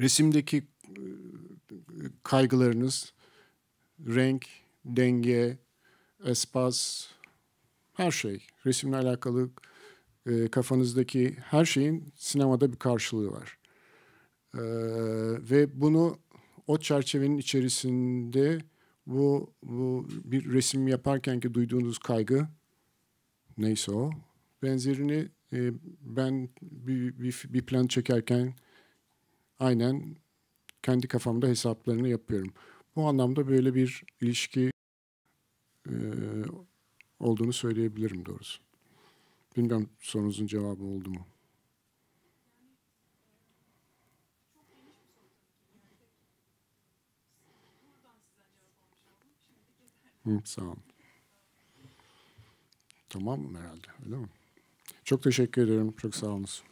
resimdeki e, kaygılarınız renk, denge, espas, her şey, resimle alakalı e, kafanızdaki her şeyin sinemada bir karşılığı var. E, ve bunu o çerçevenin içerisinde bu, bu bir resim yaparken ki duyduğunuz kaygı neyse o benzerini e, ben bir, bir, bir plan çekerken aynen kendi kafamda hesaplarını yapıyorum. Bu anlamda böyle bir ilişki e, olduğunu söyleyebilirim doğrusu. Bilmem sorunuzun cevabı oldu mu? Hı, sağ olun. Tamam herhalde öyle mi? Çok teşekkür ederim. Çok sağ olunuz.